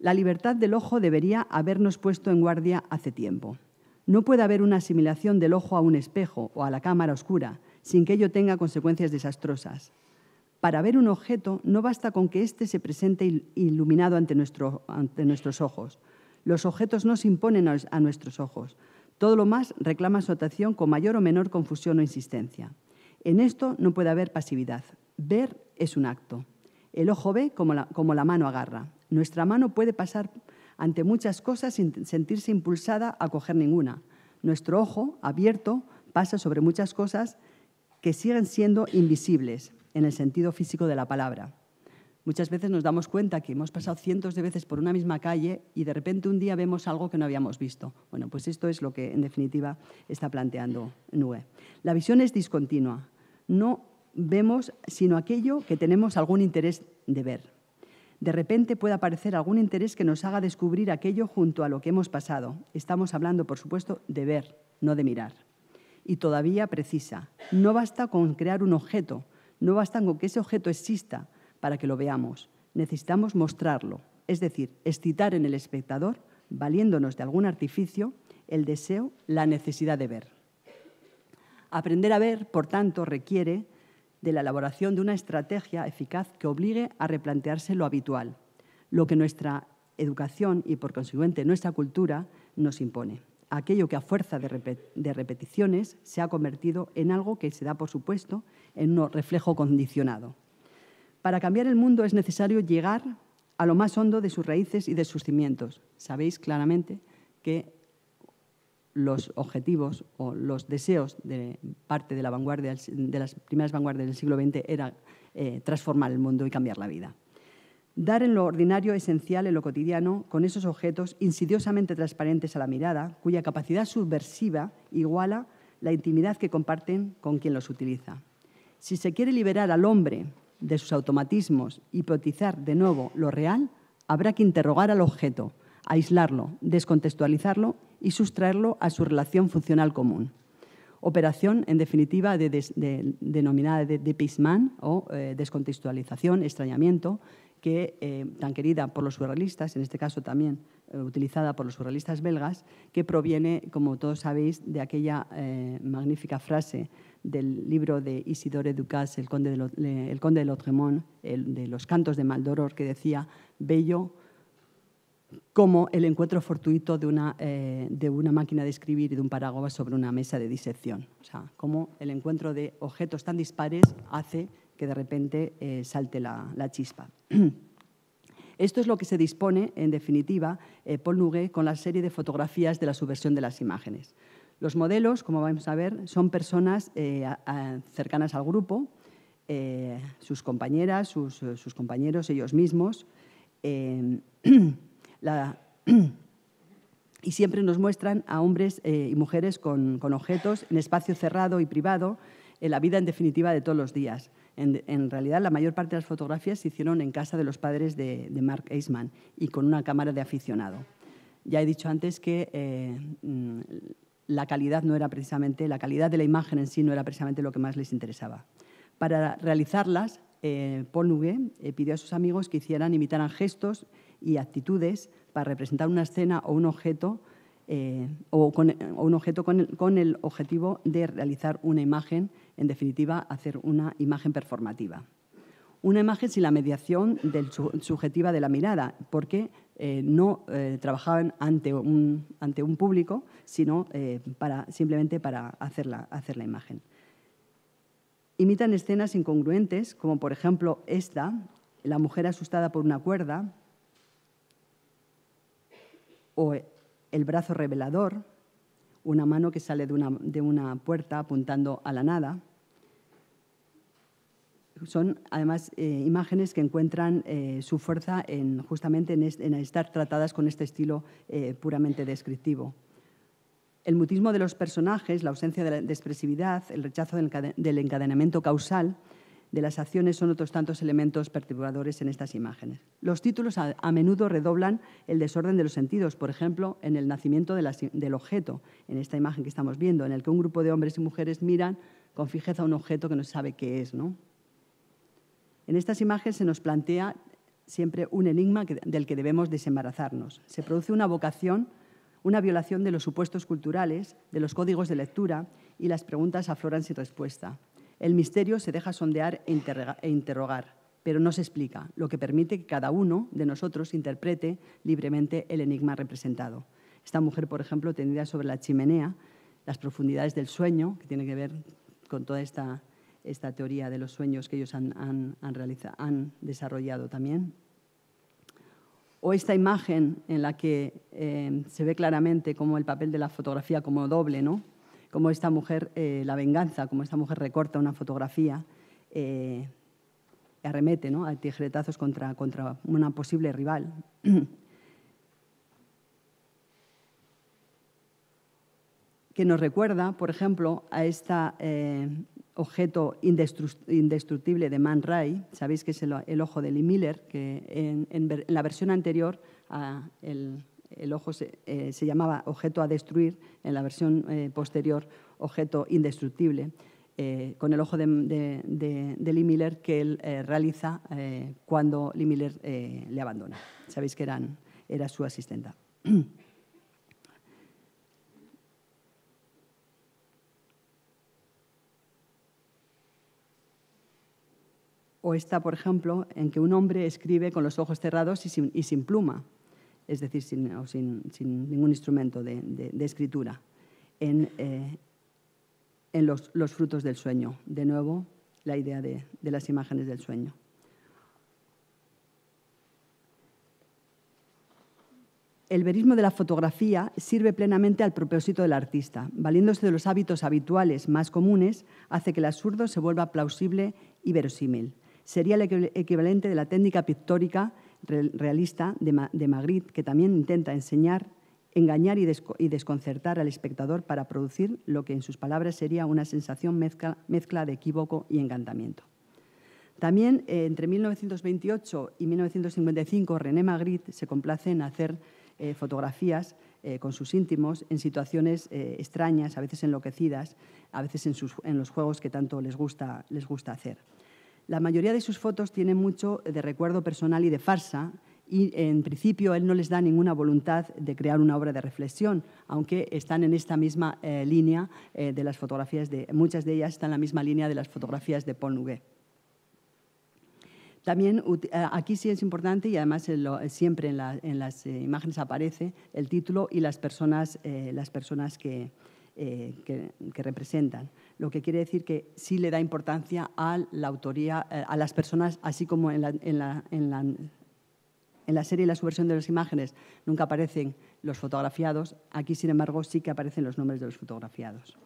la libertad del ojo debería habernos puesto en guardia hace tiempo. No puede haber una asimilación del ojo a un espejo o a la cámara oscura sin que ello tenga consecuencias desastrosas. Para ver un objeto no basta con que éste se presente iluminado ante, nuestros ojos. Los objetos no se imponen a, nuestros ojos. Todo lo más reclama su atención con mayor o menor confusión o insistencia. En esto no puede haber pasividad. Ver es un acto. El ojo ve como la mano agarra. Nuestra mano puede pasar ante muchas cosas sin sentirse impulsada a coger ninguna. Nuestro ojo, abierto, pasa sobre muchas cosas que siguen siendo invisibles en el sentido físico de la palabra. Muchas veces nos damos cuenta que hemos pasado cientos de veces por una misma calle y de repente un día vemos algo que no habíamos visto. Bueno, pues esto es lo que en definitiva está planteando Nue. La visión es discontinua. No vemos sino aquello que tenemos algún interés de ver de repente puede aparecer algún interés que nos haga descubrir aquello junto a lo que hemos pasado. Estamos hablando, por supuesto, de ver, no de mirar. Y todavía precisa, no basta con crear un objeto, no basta con que ese objeto exista para que lo veamos, necesitamos mostrarlo, es decir, excitar en el espectador, valiéndonos de algún artificio, el deseo, la necesidad de ver. Aprender a ver, por tanto, requiere de la elaboración de una estrategia eficaz que obligue a replantearse lo habitual, lo que nuestra educación y, por consiguiente, nuestra cultura nos impone. Aquello que a fuerza de, repeticiones se ha convertido en algo que se da, por supuesto, en un reflejo condicionado. Para cambiar el mundo es necesario llegar a lo más hondo de sus raíces y de sus cimientos. Sabéis claramente que los objetivos o los deseos de parte de, la vanguardia, de las primeras vanguardias del siglo XX era eh, transformar el mundo y cambiar la vida. Dar en lo ordinario esencial, en lo cotidiano, con esos objetos insidiosamente transparentes a la mirada, cuya capacidad subversiva iguala la intimidad que comparten con quien los utiliza. Si se quiere liberar al hombre de sus automatismos y de nuevo lo real, habrá que interrogar al objeto, aislarlo, descontextualizarlo y sustraerlo a su relación funcional común. Operación, en definitiva, denominada de, pismán o eh, descontextualización, extrañamiento, que eh, tan querida por los surrealistas, en este caso también eh, utilizada por los surrealistas belgas, que proviene, como todos sabéis, de aquella magnífica frase del libro de Isidore Ducasse, El Conde de, Lotremont, de los cantos de Maldoror, que decía, bello como el encuentro fortuito de una, eh, de una máquina de escribir y de un paraguas sobre una mesa de disección. O sea, como el encuentro de objetos tan dispares hace que de repente eh, salte la, la, chispa. <clears throat> Esto es lo que se dispone, en definitiva, eh, Paul con la serie de fotografías de la subversión de las imágenes. Los modelos, como vamos a ver, son personas eh, cercanas al grupo, sus compañeras, sus, sus, compañeros, ellos mismos. <clears throat> <clears throat> y siempre nos muestran a hombres eh, y mujeres con, objetos en espacio cerrado y privado, en la vida en definitiva de todos los días. En, realidad, la mayor parte de las fotografías se hicieron en casa de los padres de, Mark Eisman y con una cámara de aficionado. Ya he dicho antes que eh, mm, la calidad no era precisamente, la calidad de la imagen en sí no era precisamente lo que más les interesaba. Para realizarlas, eh, Paul eh, pidió a sus amigos que hicieran, imitaran gestos y actitudes para representar una escena o un objeto, eh, o, con, un objeto con, el, objetivo de realizar una imagen, en definitiva, hacer una imagen performativa una imagen sin la mediación subjetiva de la mirada, porque eh, no eh, trabajaban ante un, público, sino para, simplemente para hacer la, imagen. Imitan escenas incongruentes, como por ejemplo esta, la mujer asustada por una cuerda, o el brazo revelador, una mano que sale de una, puerta apuntando a la nada. Son además eh, imágenes que encuentran eh, su fuerza en, justamente en, estar tratadas con este estilo eh, puramente descriptivo. El mutismo de los personajes, la ausencia de, expresividad, el rechazo del encadenamiento causal, de las acciones son otros tantos elementos perturbadores en estas imágenes. Los títulos a, menudo redoblan el desorden de los sentidos, por ejemplo, en el nacimiento del objeto, en esta imagen que estamos viendo, en el que un grupo de hombres y mujeres miran con fijeza un objeto que no sabe qué es. En estas imágenes se nos plantea siempre un enigma del que debemos desembarazarnos. Se produce una vocación una violación de los supuestos culturales, de los códigos de lectura y las preguntas afloran sin respuesta. El misterio se deja sondear e, e, interrogar, pero no se explica, lo que permite que cada uno de nosotros interprete libremente el enigma representado. Esta mujer, por ejemplo, tendida sobre la chimenea, las profundidades del sueño, que tiene que ver con toda esta, esta teoría de los sueños que ellos han, han, desarrollado también. O esta imagen en la que eh, se ve claramente como el papel de la fotografía como doble, ¿no? Como esta mujer, eh, la venganza, como esta mujer recorta una fotografía, eh, y arremete ¿no? a tijeretazos contra, contra una posible rival. <clears throat> que nos recuerda, por ejemplo, a este objeto indestructible de Man Ray, sabéis que es el, ojo de Lee Miller, que en, en la versión anterior a el, el ojo eh, se, llamaba objeto a destruir, en la versión eh, posterior objeto indestructible, eh, con el ojo de, Lee Miller que él realiza cuando Lee Miller le abandona. Sabéis que era su asistenta. <clears throat> O está, por ejemplo, en que un hombre escribe con los ojos cerrados y sin pluma es decir, sin, ningún instrumento de, escritura, en, eh, los, frutos del sueño. De nuevo, la idea de, de las imágenes del sueño. El verismo de la fotografía sirve plenamente al propósito del artista. Valiéndose de los hábitos habituales más comunes, hace que el absurdo se vuelva plausible y verosímil. Sería el equivalente de la técnica pictórica realista de, Madrid que también intenta enseñar, engañar y, desconcertar al espectador para producir lo que en sus palabras sería una sensación mezcla, de equívoco y encantamiento. También eh, entre 1928 y 1955 René Magritte se complace en hacer eh, fotografías eh, con sus íntimos en situaciones extrañas, a veces enloquecidas, a veces en, los juegos que tanto les les gusta hacer. La mayoría de sus fotos tienen mucho de recuerdo personal y de farsa, y en principio él no les da ninguna voluntad de crear una obra de reflexión, aunque están en esta misma eh, línea eh, de las fotografías de muchas de ellas están en la misma línea de las fotografías de Paul Nouguet. También eh, aquí sí es importante y además siempre en, las imágenes aparece el título y las personas, las personas que, eh, que, representan. Lo que quiere decir que sí le da importancia a la autoría, eh, a las personas, así como en la, en la, la, serie La subversión de las imágenes nunca aparecen los fotografiados, aquí sin embargo sí que aparecen los nombres de los fotografiados.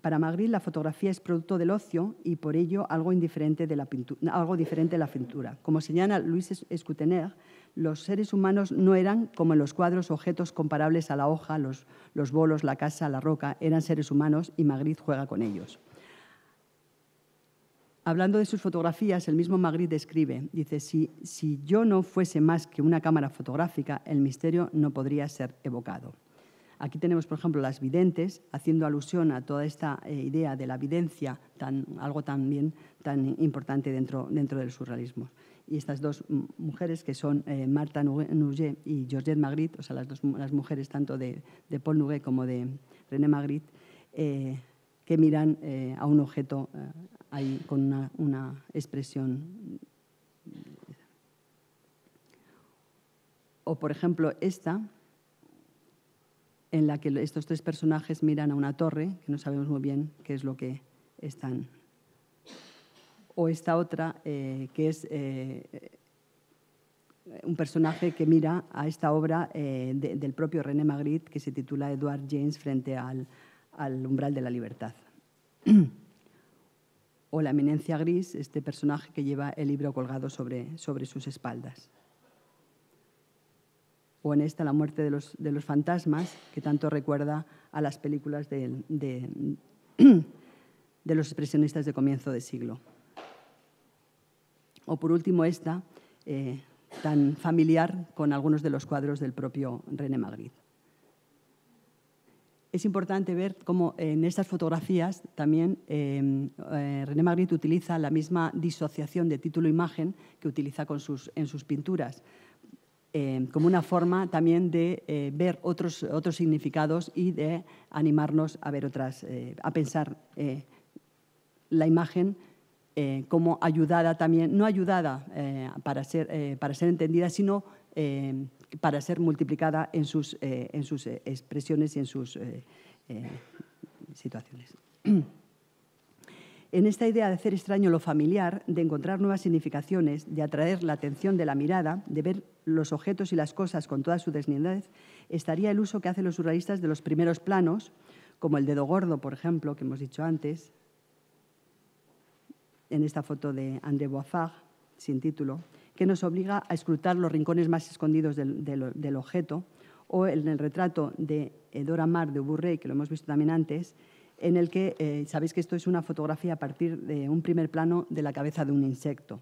Para Magritte la fotografía es producto del ocio y por ello algo, indiferente de la pintura, algo diferente de la pintura. Como señala Luis Escutener, los seres humanos no eran, como en los cuadros, objetos comparables a la hoja, los, bolos, la casa, la roca, eran seres humanos y Magritte juega con ellos. Hablando de sus fotografías, el mismo Magritte describe, dice, si, yo no fuese más que una cámara fotográfica, el misterio no podría ser evocado. Aquí tenemos, por ejemplo, las videntes, haciendo alusión a toda esta eh, idea de la videncia, algo también tan importante dentro del surrealismo y estas dos mujeres que son eh, Marta Nouget y Georgette Magritte, o sea, las dos las mujeres tanto de, Paul Nugé como de René Magritte, eh, que miran eh, a un objeto ahí con una, una expresión. Mm, o, por ejemplo, esta, en la que estos tres personajes miran a una torre, que no sabemos muy bien qué es lo que están o esta otra, eh, que es eh, un personaje que mira a esta obra eh, del propio René Magritte, que se titula Edward James frente al, umbral de la libertad. o <clears throat> la eminencia gris, este personaje que lleva el libro colgado sobre, sus espaldas. O en esta, La muerte de los, fantasmas, que tanto recuerda a las películas de, <clears throat> de los expresionistas de comienzo de siglo. O por último esta, eh, tan familiar con algunos de los cuadros del propio René Magritte. Es importante ver cómo en estas fotografías también em, eh, René Magritte utiliza la misma disociación de título-imagen e que utiliza en sus pinturas, em, como una forma también de eh, ver otros, otros significados y de animarnos a ver otras, a pensar la imagen eh, como ayudada también, no ayudada eh, eh, para, ser, entendida, sino para ser multiplicada en sus, expresiones y en sus situaciones. En esta idea de hacer extraño lo familiar, de encontrar nuevas significaciones, de atraer la atención de la mirada, de ver los objetos y las cosas con toda su desnudez, estaría el uso que hacen los surrealistas de los primeros planos, como el dedo gordo, por ejemplo, que hemos dicho antes, en esta foto de André Boifard, sin título, que nos obliga a escrutar los rincones más escondidos del, objeto, o en el retrato de Edora eh, Mar de Uburrey, que lo hemos visto también antes, en el que eh, sabéis que esto es una fotografía a partir de un primer plano de la cabeza de un insecto.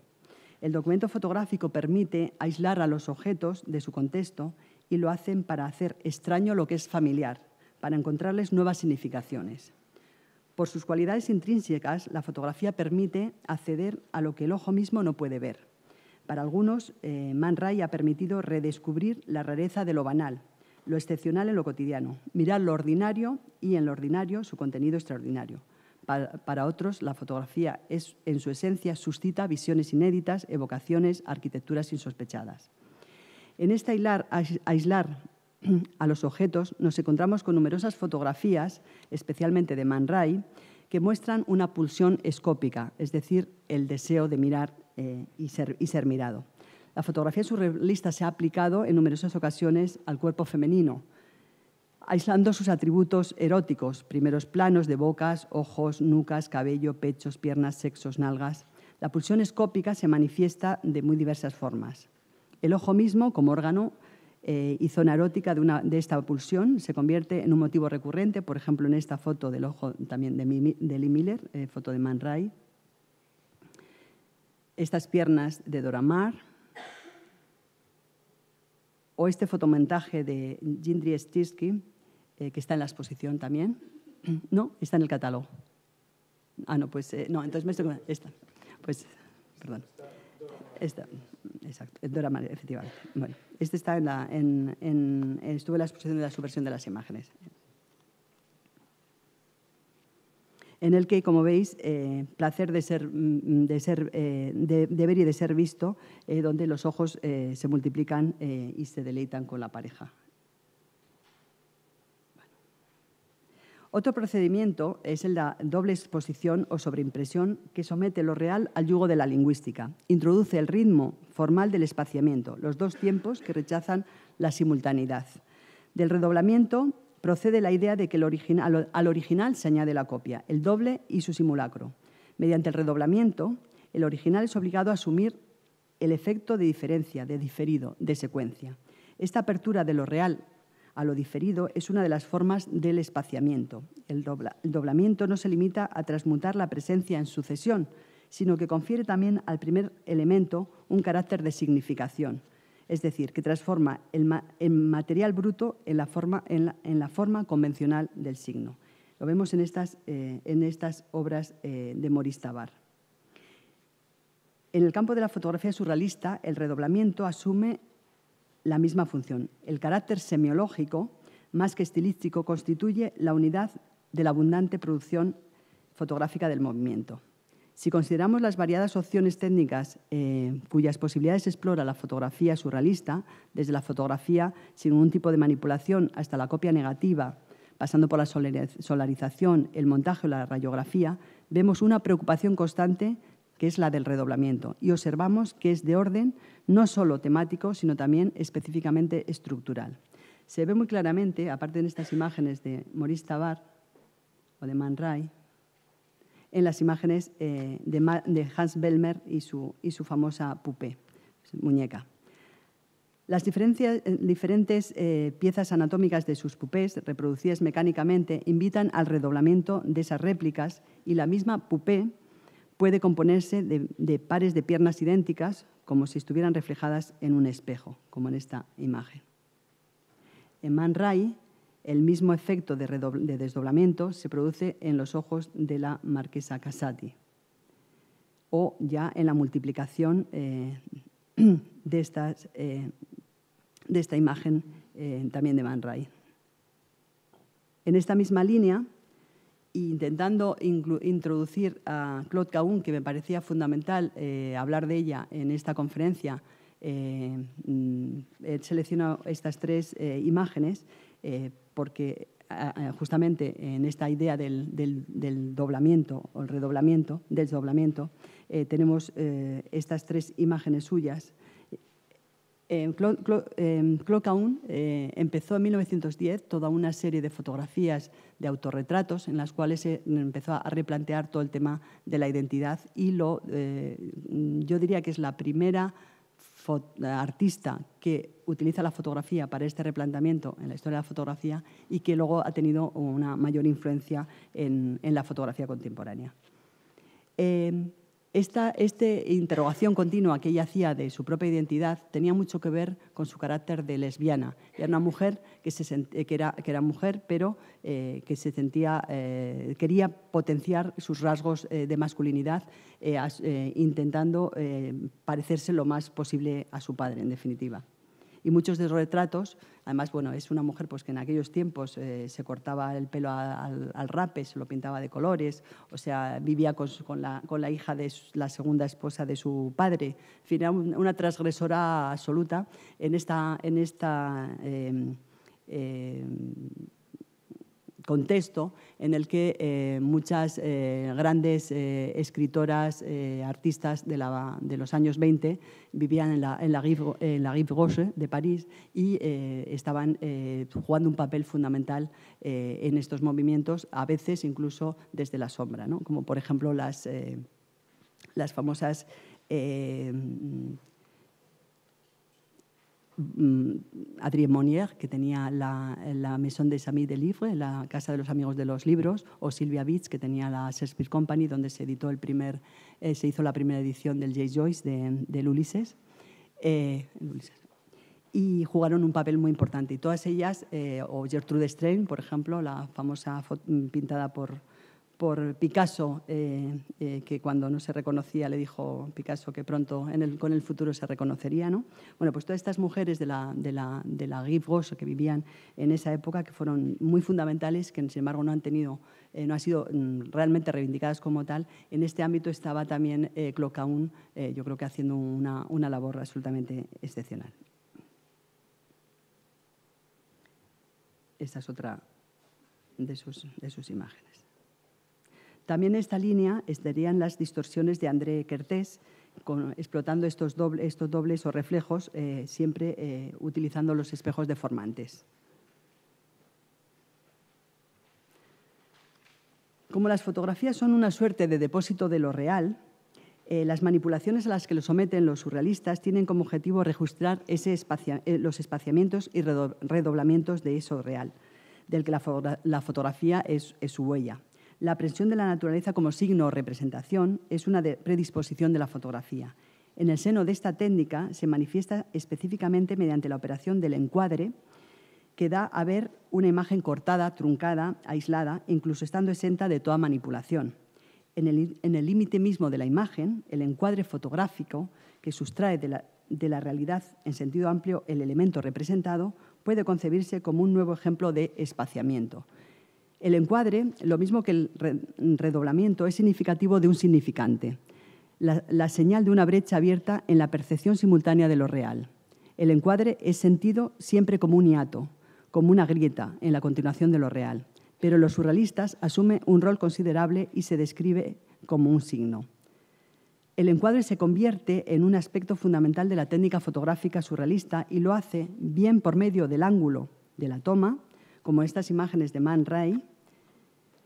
El documento fotográfico permite aislar a los objetos de su contexto y lo hacen para hacer extraño lo que es familiar, para encontrarles nuevas significaciones. Por sus cualidades intrínsecas, la fotografía permite acceder a lo que el ojo mismo no puede ver. Para algunos, eh, Man Ray ha permitido redescubrir la rareza de lo banal, lo excepcional en lo cotidiano, mirar lo ordinario y en lo ordinario su contenido extraordinario. Para, otros, la fotografía es, en su esencia suscita visiones inéditas, evocaciones, arquitecturas insospechadas. En este aislar, aislar a los objetos, nos encontramos con numerosas fotografías, especialmente de Man Ray, que muestran una pulsión escópica, es decir, el deseo de mirar eh, y, ser, y ser mirado. La fotografía surrealista se ha aplicado en numerosas ocasiones al cuerpo femenino, aislando sus atributos eróticos, primeros planos de bocas, ojos, nucas, cabello, pechos, piernas, sexos, nalgas. La pulsión escópica se manifiesta de muy diversas formas. El ojo mismo, como órgano, y eh, zona erótica de, una, de, esta pulsión se convierte en un motivo recurrente, por ejemplo, en esta foto del ojo también de, de Lee Miller, eh, foto de Man Ray. Estas piernas de Dora Maar. O este fotomontaje de Jindri Stisky, eh, que está en la exposición también. <clears throat> No, está en el catálogo. Ah, no, pues no, entonces me estoy. Esta. Pues, perdón. Esta exacto, Dora María, efectivamente. Bueno, este está en la, en, la exposición de la subversión de las imágenes, en el que, como veis, eh, placer de ser, mm, de, ser eh, ver y de ser visto, eh, donde los ojos se multiplican y se deleitan con la pareja. Otro procedimiento es el la doble exposición o sobreimpresión que somete lo real al yugo de la lingüística. Introduce el ritmo formal del espaciamiento, los dos tiempos que rechazan la simultaneidad. Del redoblamiento procede la idea de que al original se añade la copia, el doble y su simulacro. Mediante el redoblamiento, el original es obligado a asumir el efecto de diferencia, de diferido, de secuencia. Esta apertura de lo real a lo diferido es una de las formas del espaciamiento. El, doblamiento no se limita a transmutar la presencia en sucesión, sino que confiere también al primer elemento un carácter de significación, es decir, que transforma el, material bruto en la, forma, convencional del signo. Lo vemos en estas, eh, obras eh, de Moris Tabar. En el campo de la fotografía surrealista, el redoblamiento asume la misma función. El carácter semiológico, más que estilístico, constituye la unidad de la abundante producción fotográfica del movimiento. Si consideramos las variadas opciones técnicas eh, cuyas posibilidades explora la fotografía surrealista, desde la fotografía sin ningún tipo de manipulación hasta la copia negativa, pasando por la solarización, el montaje o la radiografía, vemos una preocupación constante que es la del redoblamiento, y observamos que es de orden no solo temático, sino también específicamente estructural. Se ve muy claramente, aparte de estas imágenes de Maurice Tabar o de Man Ray, en las imágenes eh, de, Hans Bellmer y su, famosa pupé, muñeca. Las eh, diferentes eh, piezas anatómicas de sus pupés, reproducidas mecánicamente, invitan al redoblamiento de esas réplicas y la misma pupé puede componerse de, pares de piernas idénticas, como si estuvieran reflejadas en un espejo, como en esta imagen. En Man Ray, el mismo efecto de, desdoblamiento se produce en los ojos de la marquesa Casati o ya en la multiplicación eh, <clears throat> eh, de, esta imagen eh, también de Man Ray. En esta misma línea, intentando introducir a Claude Caun, que me parecía fundamental eh, hablar de ella en esta conferencia, he eh, mm, seleccionado estas tres eh, imágenes porque justamente en esta idea del, del, doblamiento o el redoblamiento, desdoblamiento, tenemos estas tres imágenes suyas eh, Clo empezó en 1910 toda una serie de fotografías de autorretratos en las cuales se empezó a replantear todo el tema de la identidad y lo, eh, yo diría que es la primera artista que utiliza la fotografía para este replanteamiento en la historia de la fotografía y que luego ha tenido una mayor influencia en, la fotografía contemporánea. Eh, esta este interrogación continua que ella hacía de su propia identidad tenía mucho que ver con su carácter de lesbiana. Era una mujer que, era, mujer, pero eh, que se sentía, eh, quería potenciar sus rasgos eh, de masculinidad, intentando parecerse lo más posible a su padre, en definitiva y muchos de los retratos, además, bueno, es una mujer pues, que en aquellos tiempos eh, se cortaba el pelo al, rape, se lo pintaba de colores, o sea, vivía con, la, hija de la segunda esposa de su padre, en fin, era una transgresora absoluta en esta... En esta em, em, contexto en el que eh, muchas eh, grandes eh, escritoras, artistas de, de, los años 20 vivían en la, en la, Rive, Gauche de París y estaban jugando un papel fundamental en estos movimientos, a veces incluso desde la sombra, como por ejemplo las, las famosas Mm, Adrien Monnier, que tenía la, la Maison des Amis de Livre, la Casa de los Amigos de los Libros, o Silvia Beach, que tenía la Shakespeare Company, donde se, editó el primer, eh, se hizo la primera edición del J. Joyce, de, del eh, Ulises, Y jugaron un papel muy importante. Y todas ellas, eh, o Gertrude Stein, por ejemplo, la famosa pintada por, por Picasso, eh, eh, que cuando no se reconocía le dijo Picasso que pronto con el futuro se reconocería. ¿no? Bueno, pues todas estas mujeres de la, de la, que vivían en esa época, que fueron muy fundamentales, que sin embargo no han tenido, eh, no han sido mm, realmente reivindicadas como tal, en este ámbito estaba también Clocaún, yo creo que haciendo una, una labor absolutamente excepcional. Esta es otra de sus, de sus imágenes. También en esta línea estarían las distorsiones de André Kertész, explotando estos, dobles o reflejos, eh, siempre eh, utilizando los espejos deformantes. Como las fotografías son una suerte de depósito de lo real, eh, las manipulaciones a las que lo someten los surrealistas tienen como objetivo registrar los espaciamientos y redoblamientos de eso real, del que la, fotografía es su huella la presión de la naturaleza como signo o representación es una predisposición de la fotografía. En el seno de esta técnica se manifiesta específicamente mediante la operación del encuadre, que da a ver una imagen cortada, truncada, aislada, incluso estando exenta de toda manipulación. En el límite mismo de la imagen, el encuadre fotográfico, que sustrae de la realidad en sentido amplio el elemento representado, puede concebirse como un nuevo ejemplo de espaciamiento. El encuadre, lo mismo que el redoblamiento, es significativo de un significante, la, señal de una brecha abierta en la percepción simultánea de lo real. El encuadre es sentido siempre como un hiato, como una grieta en la continuación de lo real, pero los surrealistas asume un rol considerable y se describe como un signo. El encuadre se convierte en un aspecto fundamental de la técnica fotográfica surrealista y lo hace bien por medio del ángulo de la toma, como estas imágenes de Man Ray,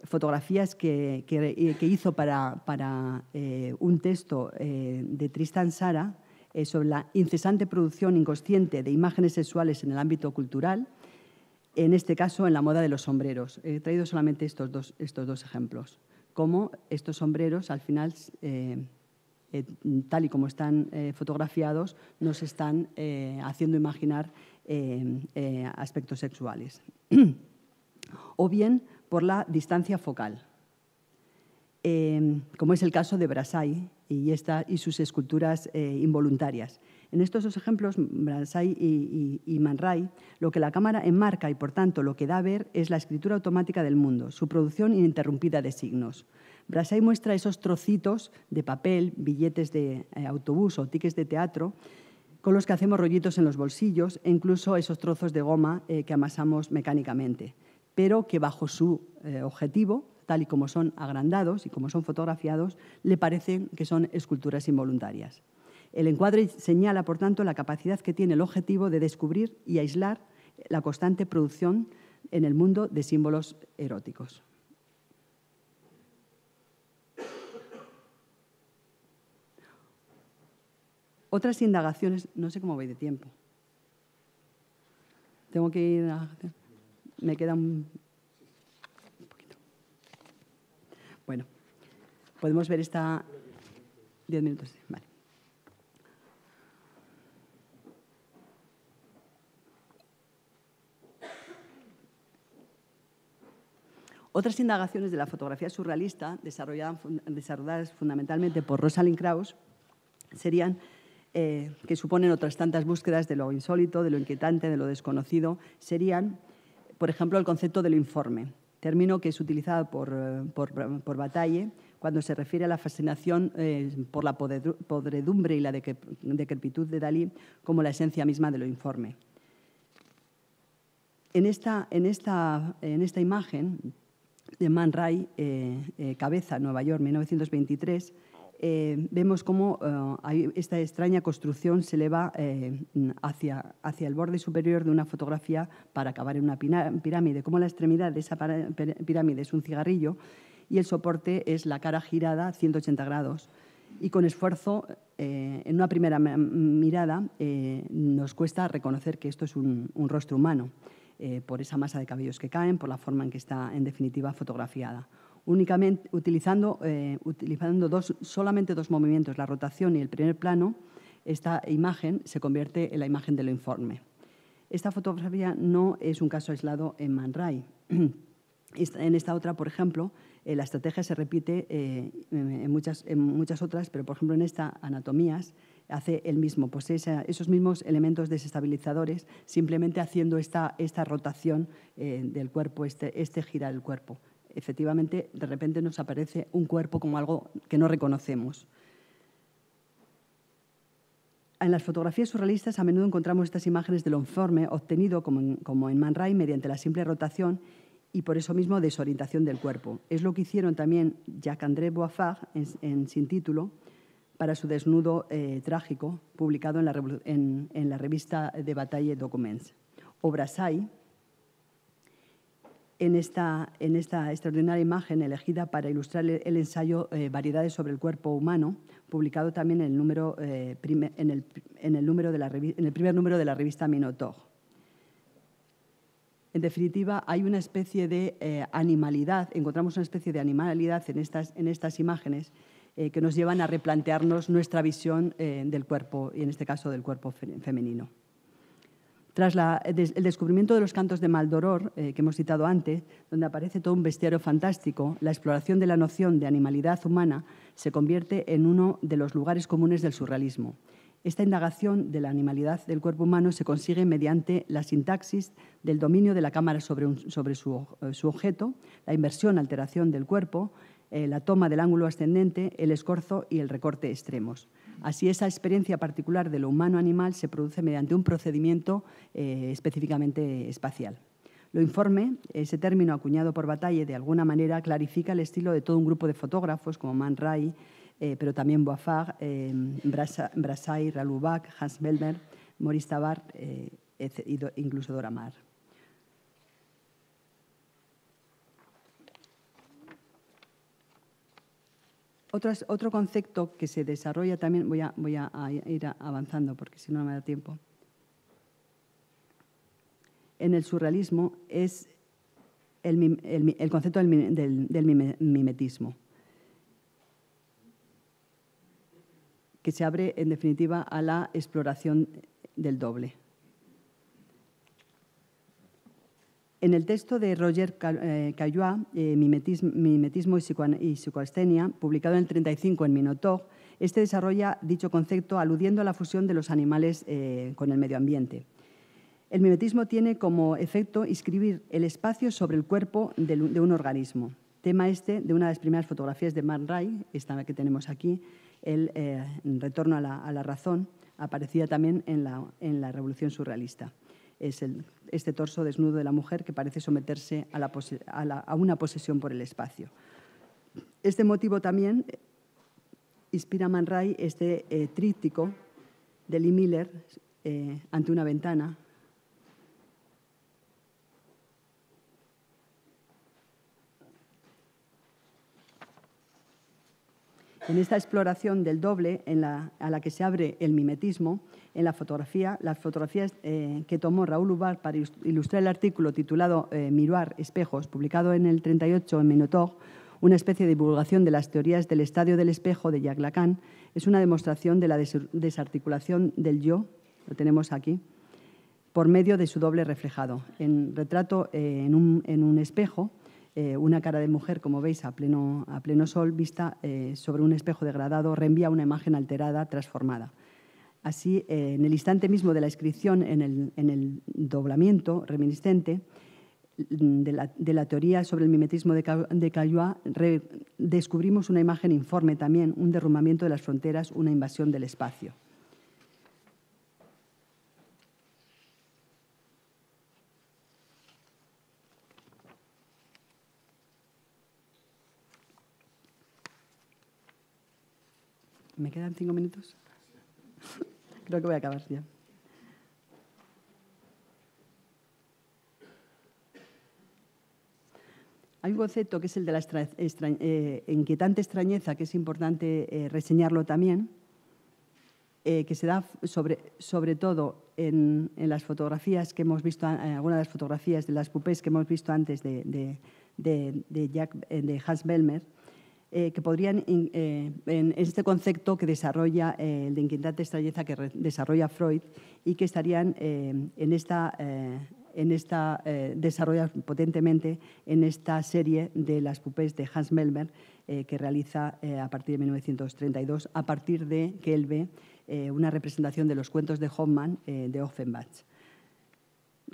fotografías eh, que, hizo para, eh, un texto eh, de Tristan Sara sobre la incesante producción inconsciente de imágenes sexuales en el ámbito cultural, en este caso en la moda de los sombreros. He traído solamente estos dos, estos dos ejemplos, cómo estos sombreros al final, tal y como están fotografiados, nos están haciendo imaginar aspectos sexuales. <clears throat> o bien por la distancia focal, em, como es el caso de Brasai y, sus esculturas eh, involuntarias. En estos dos ejemplos, Brasai y, Manray, lo que la cámara enmarca y por tanto lo que da a ver es la escritura automática del mundo, su producción ininterrumpida de signos. Brasai muestra esos trocitos de papel, billetes de eh, autobús o tickets de teatro con los que hacemos rollitos en los bolsillos e incluso esos trozos de goma eh, que amasamos mecánicamente pero que bajo su eh, objetivo, tal y como son agrandados y como son fotografiados, le parecen que son esculturas involuntarias. El encuadre señala, por tanto, la capacidad que tiene el objetivo de descubrir y aislar la constante producción en el mundo de símbolos eróticos. Otras indagaciones, no sé cómo voy de tiempo. Tengo que ir a me queda un poquito. Bueno, podemos ver esta... Diez minutos, vale. Otras indagaciones de la fotografía surrealista, desarrolladas, fundamentalmente por Rosalind Krauss, serían eh, que suponen otras tantas búsquedas de lo insólito, de lo inquietante, de lo desconocido, serían por ejemplo, el concepto del informe, término que es utilizado por, eh, por, cuando se refiere a la fascinación eh, por la podredumbre y la decrepitud de Dalí como la esencia misma de lo informe. En esta, imagen de Man Ray, eh, Cabeza, Nueva York, 1923, eh, vemos cómo eh, esta extraña construcción se eleva eh, hacia, el borde superior de una fotografía para acabar en una pirámide, como la extremidad de esa pirámide es un cigarrillo y el soporte es la cara girada 180 grados. Y con esfuerzo, en una primera mirada, nos cuesta reconocer que esto es un rostro humano, por esa masa de cabellos que caen, por la forma en que está en definitiva fotografiada únicamente utilizando, eh, solamente dos movimientos, la rotación y el primer plano, esta imagen se convierte en la imagen del informe. Esta fotografía no es un caso aislado en Man Ray. <clears throat> En esta otra, por ejemplo, eh, la estrategia se repite eh, en, muchas, otras, pero por ejemplo en esta, anatomías, hace el mismo, posee pues esos mismos elementos desestabilizadores, simplemente haciendo esta, rotación del cuerpo, este, este girar el cuerpo efectivamente de repente nos aparece un cuerpo como algo que no reconocemos. En las fotografías surrealistas a menudo encontramos estas imágenes del informe obtenido, como en, Man Ray, mediante la simple rotación y por eso mismo desorientación del cuerpo. Es lo que hicieron también Jacques-André Boafar en, Sin Título para su desnudo eh, trágico, publicado en la, revista de batalla Documents. Obras hay, en esta, extraordinaria imagen elegida para ilustrar el ensayo eh, Variedades sobre el cuerpo humano, publicado también en el, primer número de la revista Minotog. En definitiva, hay una especie de eh, animalidad, encontramos una especie de animalidad en estas, en estas imágenes eh, que nos llevan a replantearnos nuestra visión del cuerpo, y en este caso del cuerpo femenino. Tras el descubrimiento de los cantos de Maldoror, eh, que hemos citado antes, donde aparece todo un bestiario fantástico, la exploración de la noción de animalidad humana se convierte en uno de los lugares comunes del surrealismo. Esta indagación de la animalidad del cuerpo humano se consigue mediante la sintaxis del dominio de la cámara sobre, eh, su, objeto, la inversión, alteración del cuerpo, eh, la toma del ángulo ascendente, el escorzo y el recorte extremos. Así, esa experiencia particular de lo humano-animal se produce mediante un procedimiento eh, específicamente espacial. Lo informe, ese término acuñado por Bataille, de alguna manera clarifica el estilo de todo un grupo de fotógrafos como Man Ray, eh, pero también Boifard, eh, Brassai, Ralubac, Hans Belmer, Maurice tabar, e incluso Dora Maar. otro concepto que se desarrolla también, voy a, voy a ir avanzando porque si no, no me da tiempo, en el surrealismo es el, concepto del, mimetismo, que se abre en definitiva a la exploración del doble. En el texto de Roger Caillois, eh, eh, Mimetismo y Psicoestenia, publicado en el 35 en Minotaur, este desarrolla dicho concepto aludiendo a la fusión de los animales eh, con el medio ambiente. El mimetismo tiene como efecto inscribir el espacio sobre el cuerpo de un organismo. Tema este de una de las primeras fotografías de Man Ray, esta que tenemos aquí, el retorno a la, razón, aparecida también en la Revolución Surrealista es este torso desnudo de la mujer que parece someterse a, una posesión por el espacio. Este motivo también eh, inspira a Man Ray este eh, tríptico de Lee Miller eh, ante una ventana. En esta exploración del doble a la que se abre el mimetismo, en la fotografía, las fotografías eh, que tomó Raúl Ubar para ilustrar el artículo titulado eh, espejos, publicado en el 38 en Minotaur, una especie de divulgación de las teorías del estadio del espejo de Jacques Lacan, es una demostración de la desarticulación del yo, lo tenemos aquí, por medio de su doble reflejado. En retrato eh, en, un, espejo, una cara de mujer, como veis, a pleno, a pleno sol, vista sobre un espejo degradado, reenvía una imagen alterada, transformada. Así, eh, en el instante mismo de la inscripción en el, doblamiento reminiscente mm, de la, teoría sobre el mimetismo de, de descubrimos una imagen informe también, un derrumbamiento de las fronteras, una invasión del espacio. ¿Me quedan cinco minutos? Creo que voy a acabar ya. Hay un concepto que es el de la eh, inquietante extrañeza, que es importante eh, reseñarlo también, eh, que se da sobre, sobre todo en, en, las fotografías que hemos visto, algunas de las fotografías de las pupés que hemos visto antes de, de, de, de Hans Belmer, eh, que podrían, eh, en este concepto que desarrolla eh, el de inquietante que desarrolla Freud y que estarían en esta, en esta desarrolla potentemente en esta serie de las pupés de Hans Melmer que realiza a partir de 1932, a partir de que él ve una representación de los cuentos de Hoffmann de Offenbach.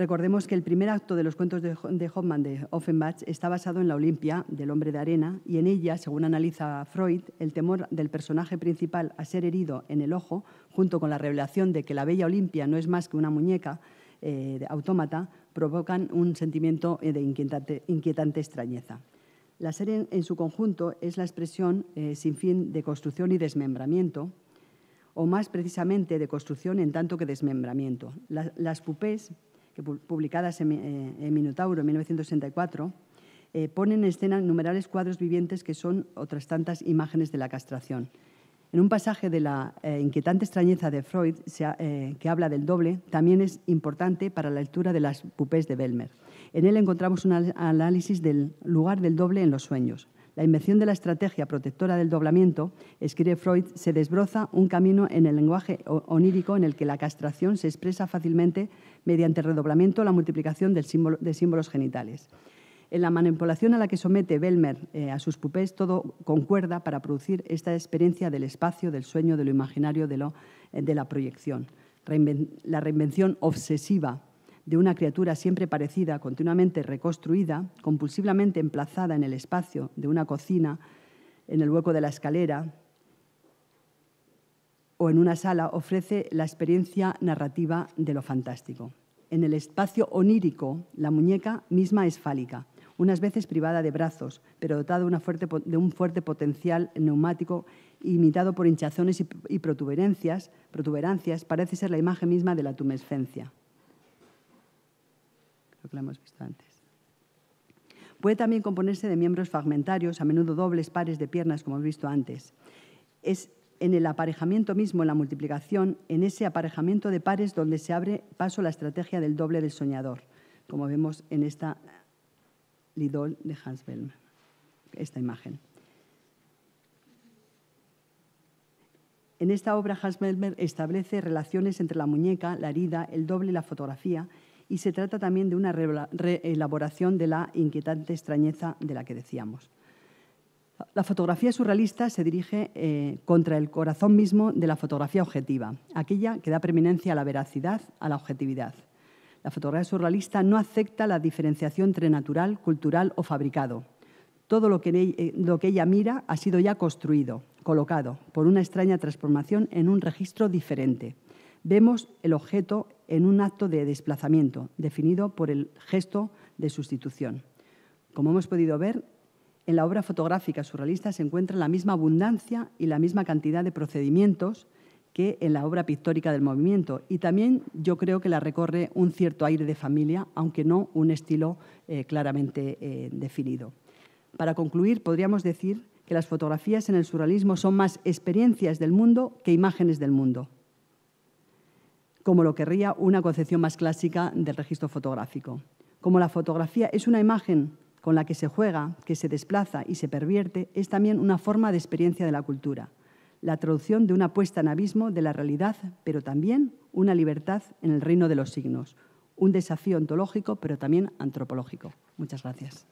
Recordemos que el primer acto de los cuentos de, Hoffman de Offenbach está basado en la Olimpia del hombre de arena y en ella, según analiza Freud, el temor del personaje principal a ser herido en el ojo, junto con la revelación de que la bella Olimpia no es más que una muñeca eh, de autómata, provocan un sentimiento eh, de inquietante, extrañeza. La serie en su conjunto es la expresión eh, sin fin de construcción y desmembramiento, o más precisamente de construcción en tanto que desmembramiento. las pupés publicadas en, eh, en Minotauro 1964, eh, ponen en escena numerales cuadros vivientes que son otras tantas imágenes de la castración. En un pasaje de la eh, inquietante extrañeza de Freud, que habla del doble, también es importante para la altura de las pupés de Belmer. En él encontramos un análisis del lugar del doble en los sueños la invención de la estrategia protectora del doblamiento, escribe Freud, se desbroza un camino en el lenguaje onírico en el que la castración se expresa fácilmente mediante el redoblamiento o la multiplicación de símbolos genitales. En la manipulación a la que somete Belmer eh, a sus pupés, todo concuerda para producir esta experiencia del espacio, del sueño, de lo imaginario, de, eh, la proyección. la reinvención obsesiva de una criatura siempre parecida, continuamente reconstruida, compulsivamente emplazada en el espacio de una cocina, en el hueco de la escalera o en una sala, ofrece la experiencia narrativa de lo fantástico. En el espacio onírico, la muñeca misma es fálica, unas veces privada de brazos, pero dotada de, un fuerte potencial neumático imitado por hinchazones y protuberancias, protuberancias, parece ser la imagen misma de la tumescencia antes. Puede también componerse de miembros fragmentarios, a menudo dobles pares de piernas, como hemos visto antes. Es en el aparejamiento mismo, en la multiplicación, en ese aparejamiento de pares donde se abre paso la estrategia del doble del soñador, como vemos en esta Lidol de Hans Belmer, esta imagen. En esta obra, Hans Belmer establece relaciones entre la muñeca, la herida, el doble y la fotografía, y se trata también de una reelaboración de la inquietante extrañeza de la que decíamos. La fotografía surrealista se dirige eh, contra el corazón mismo de la fotografía objetiva, aquella que da preeminencia a la veracidad, a la objetividad. La fotografía surrealista no acepta la diferenciación entre natural, cultural o fabricado. Todo lo que, eh, lo que ella mira ha sido ya construido, colocado, por una extraña transformación en un registro diferente. Vemos el objeto en un acto de desplazamiento definido por el gesto de sustitución. Como hemos podido ver, en la obra fotográfica surrealista se encuentra la misma abundancia y la misma cantidad de procedimientos que en la obra pictórica del movimiento y también yo creo que la recorre un cierto aire de familia, aunque no un estilo eh, claramente eh, definido. Para concluir, podríamos decir que las fotografías en el surrealismo son más experiencias del mundo que imágenes del mundo como lo querría una concepción más clásica del registro fotográfico. Como la fotografía es una imagen con la que se juega, que se desplaza y se pervierte, es también una forma de experiencia de la cultura, la traducción de una puesta en abismo de la realidad, pero también una libertad en el reino de los signos, un desafío ontológico, pero también antropológico. Muchas gracias.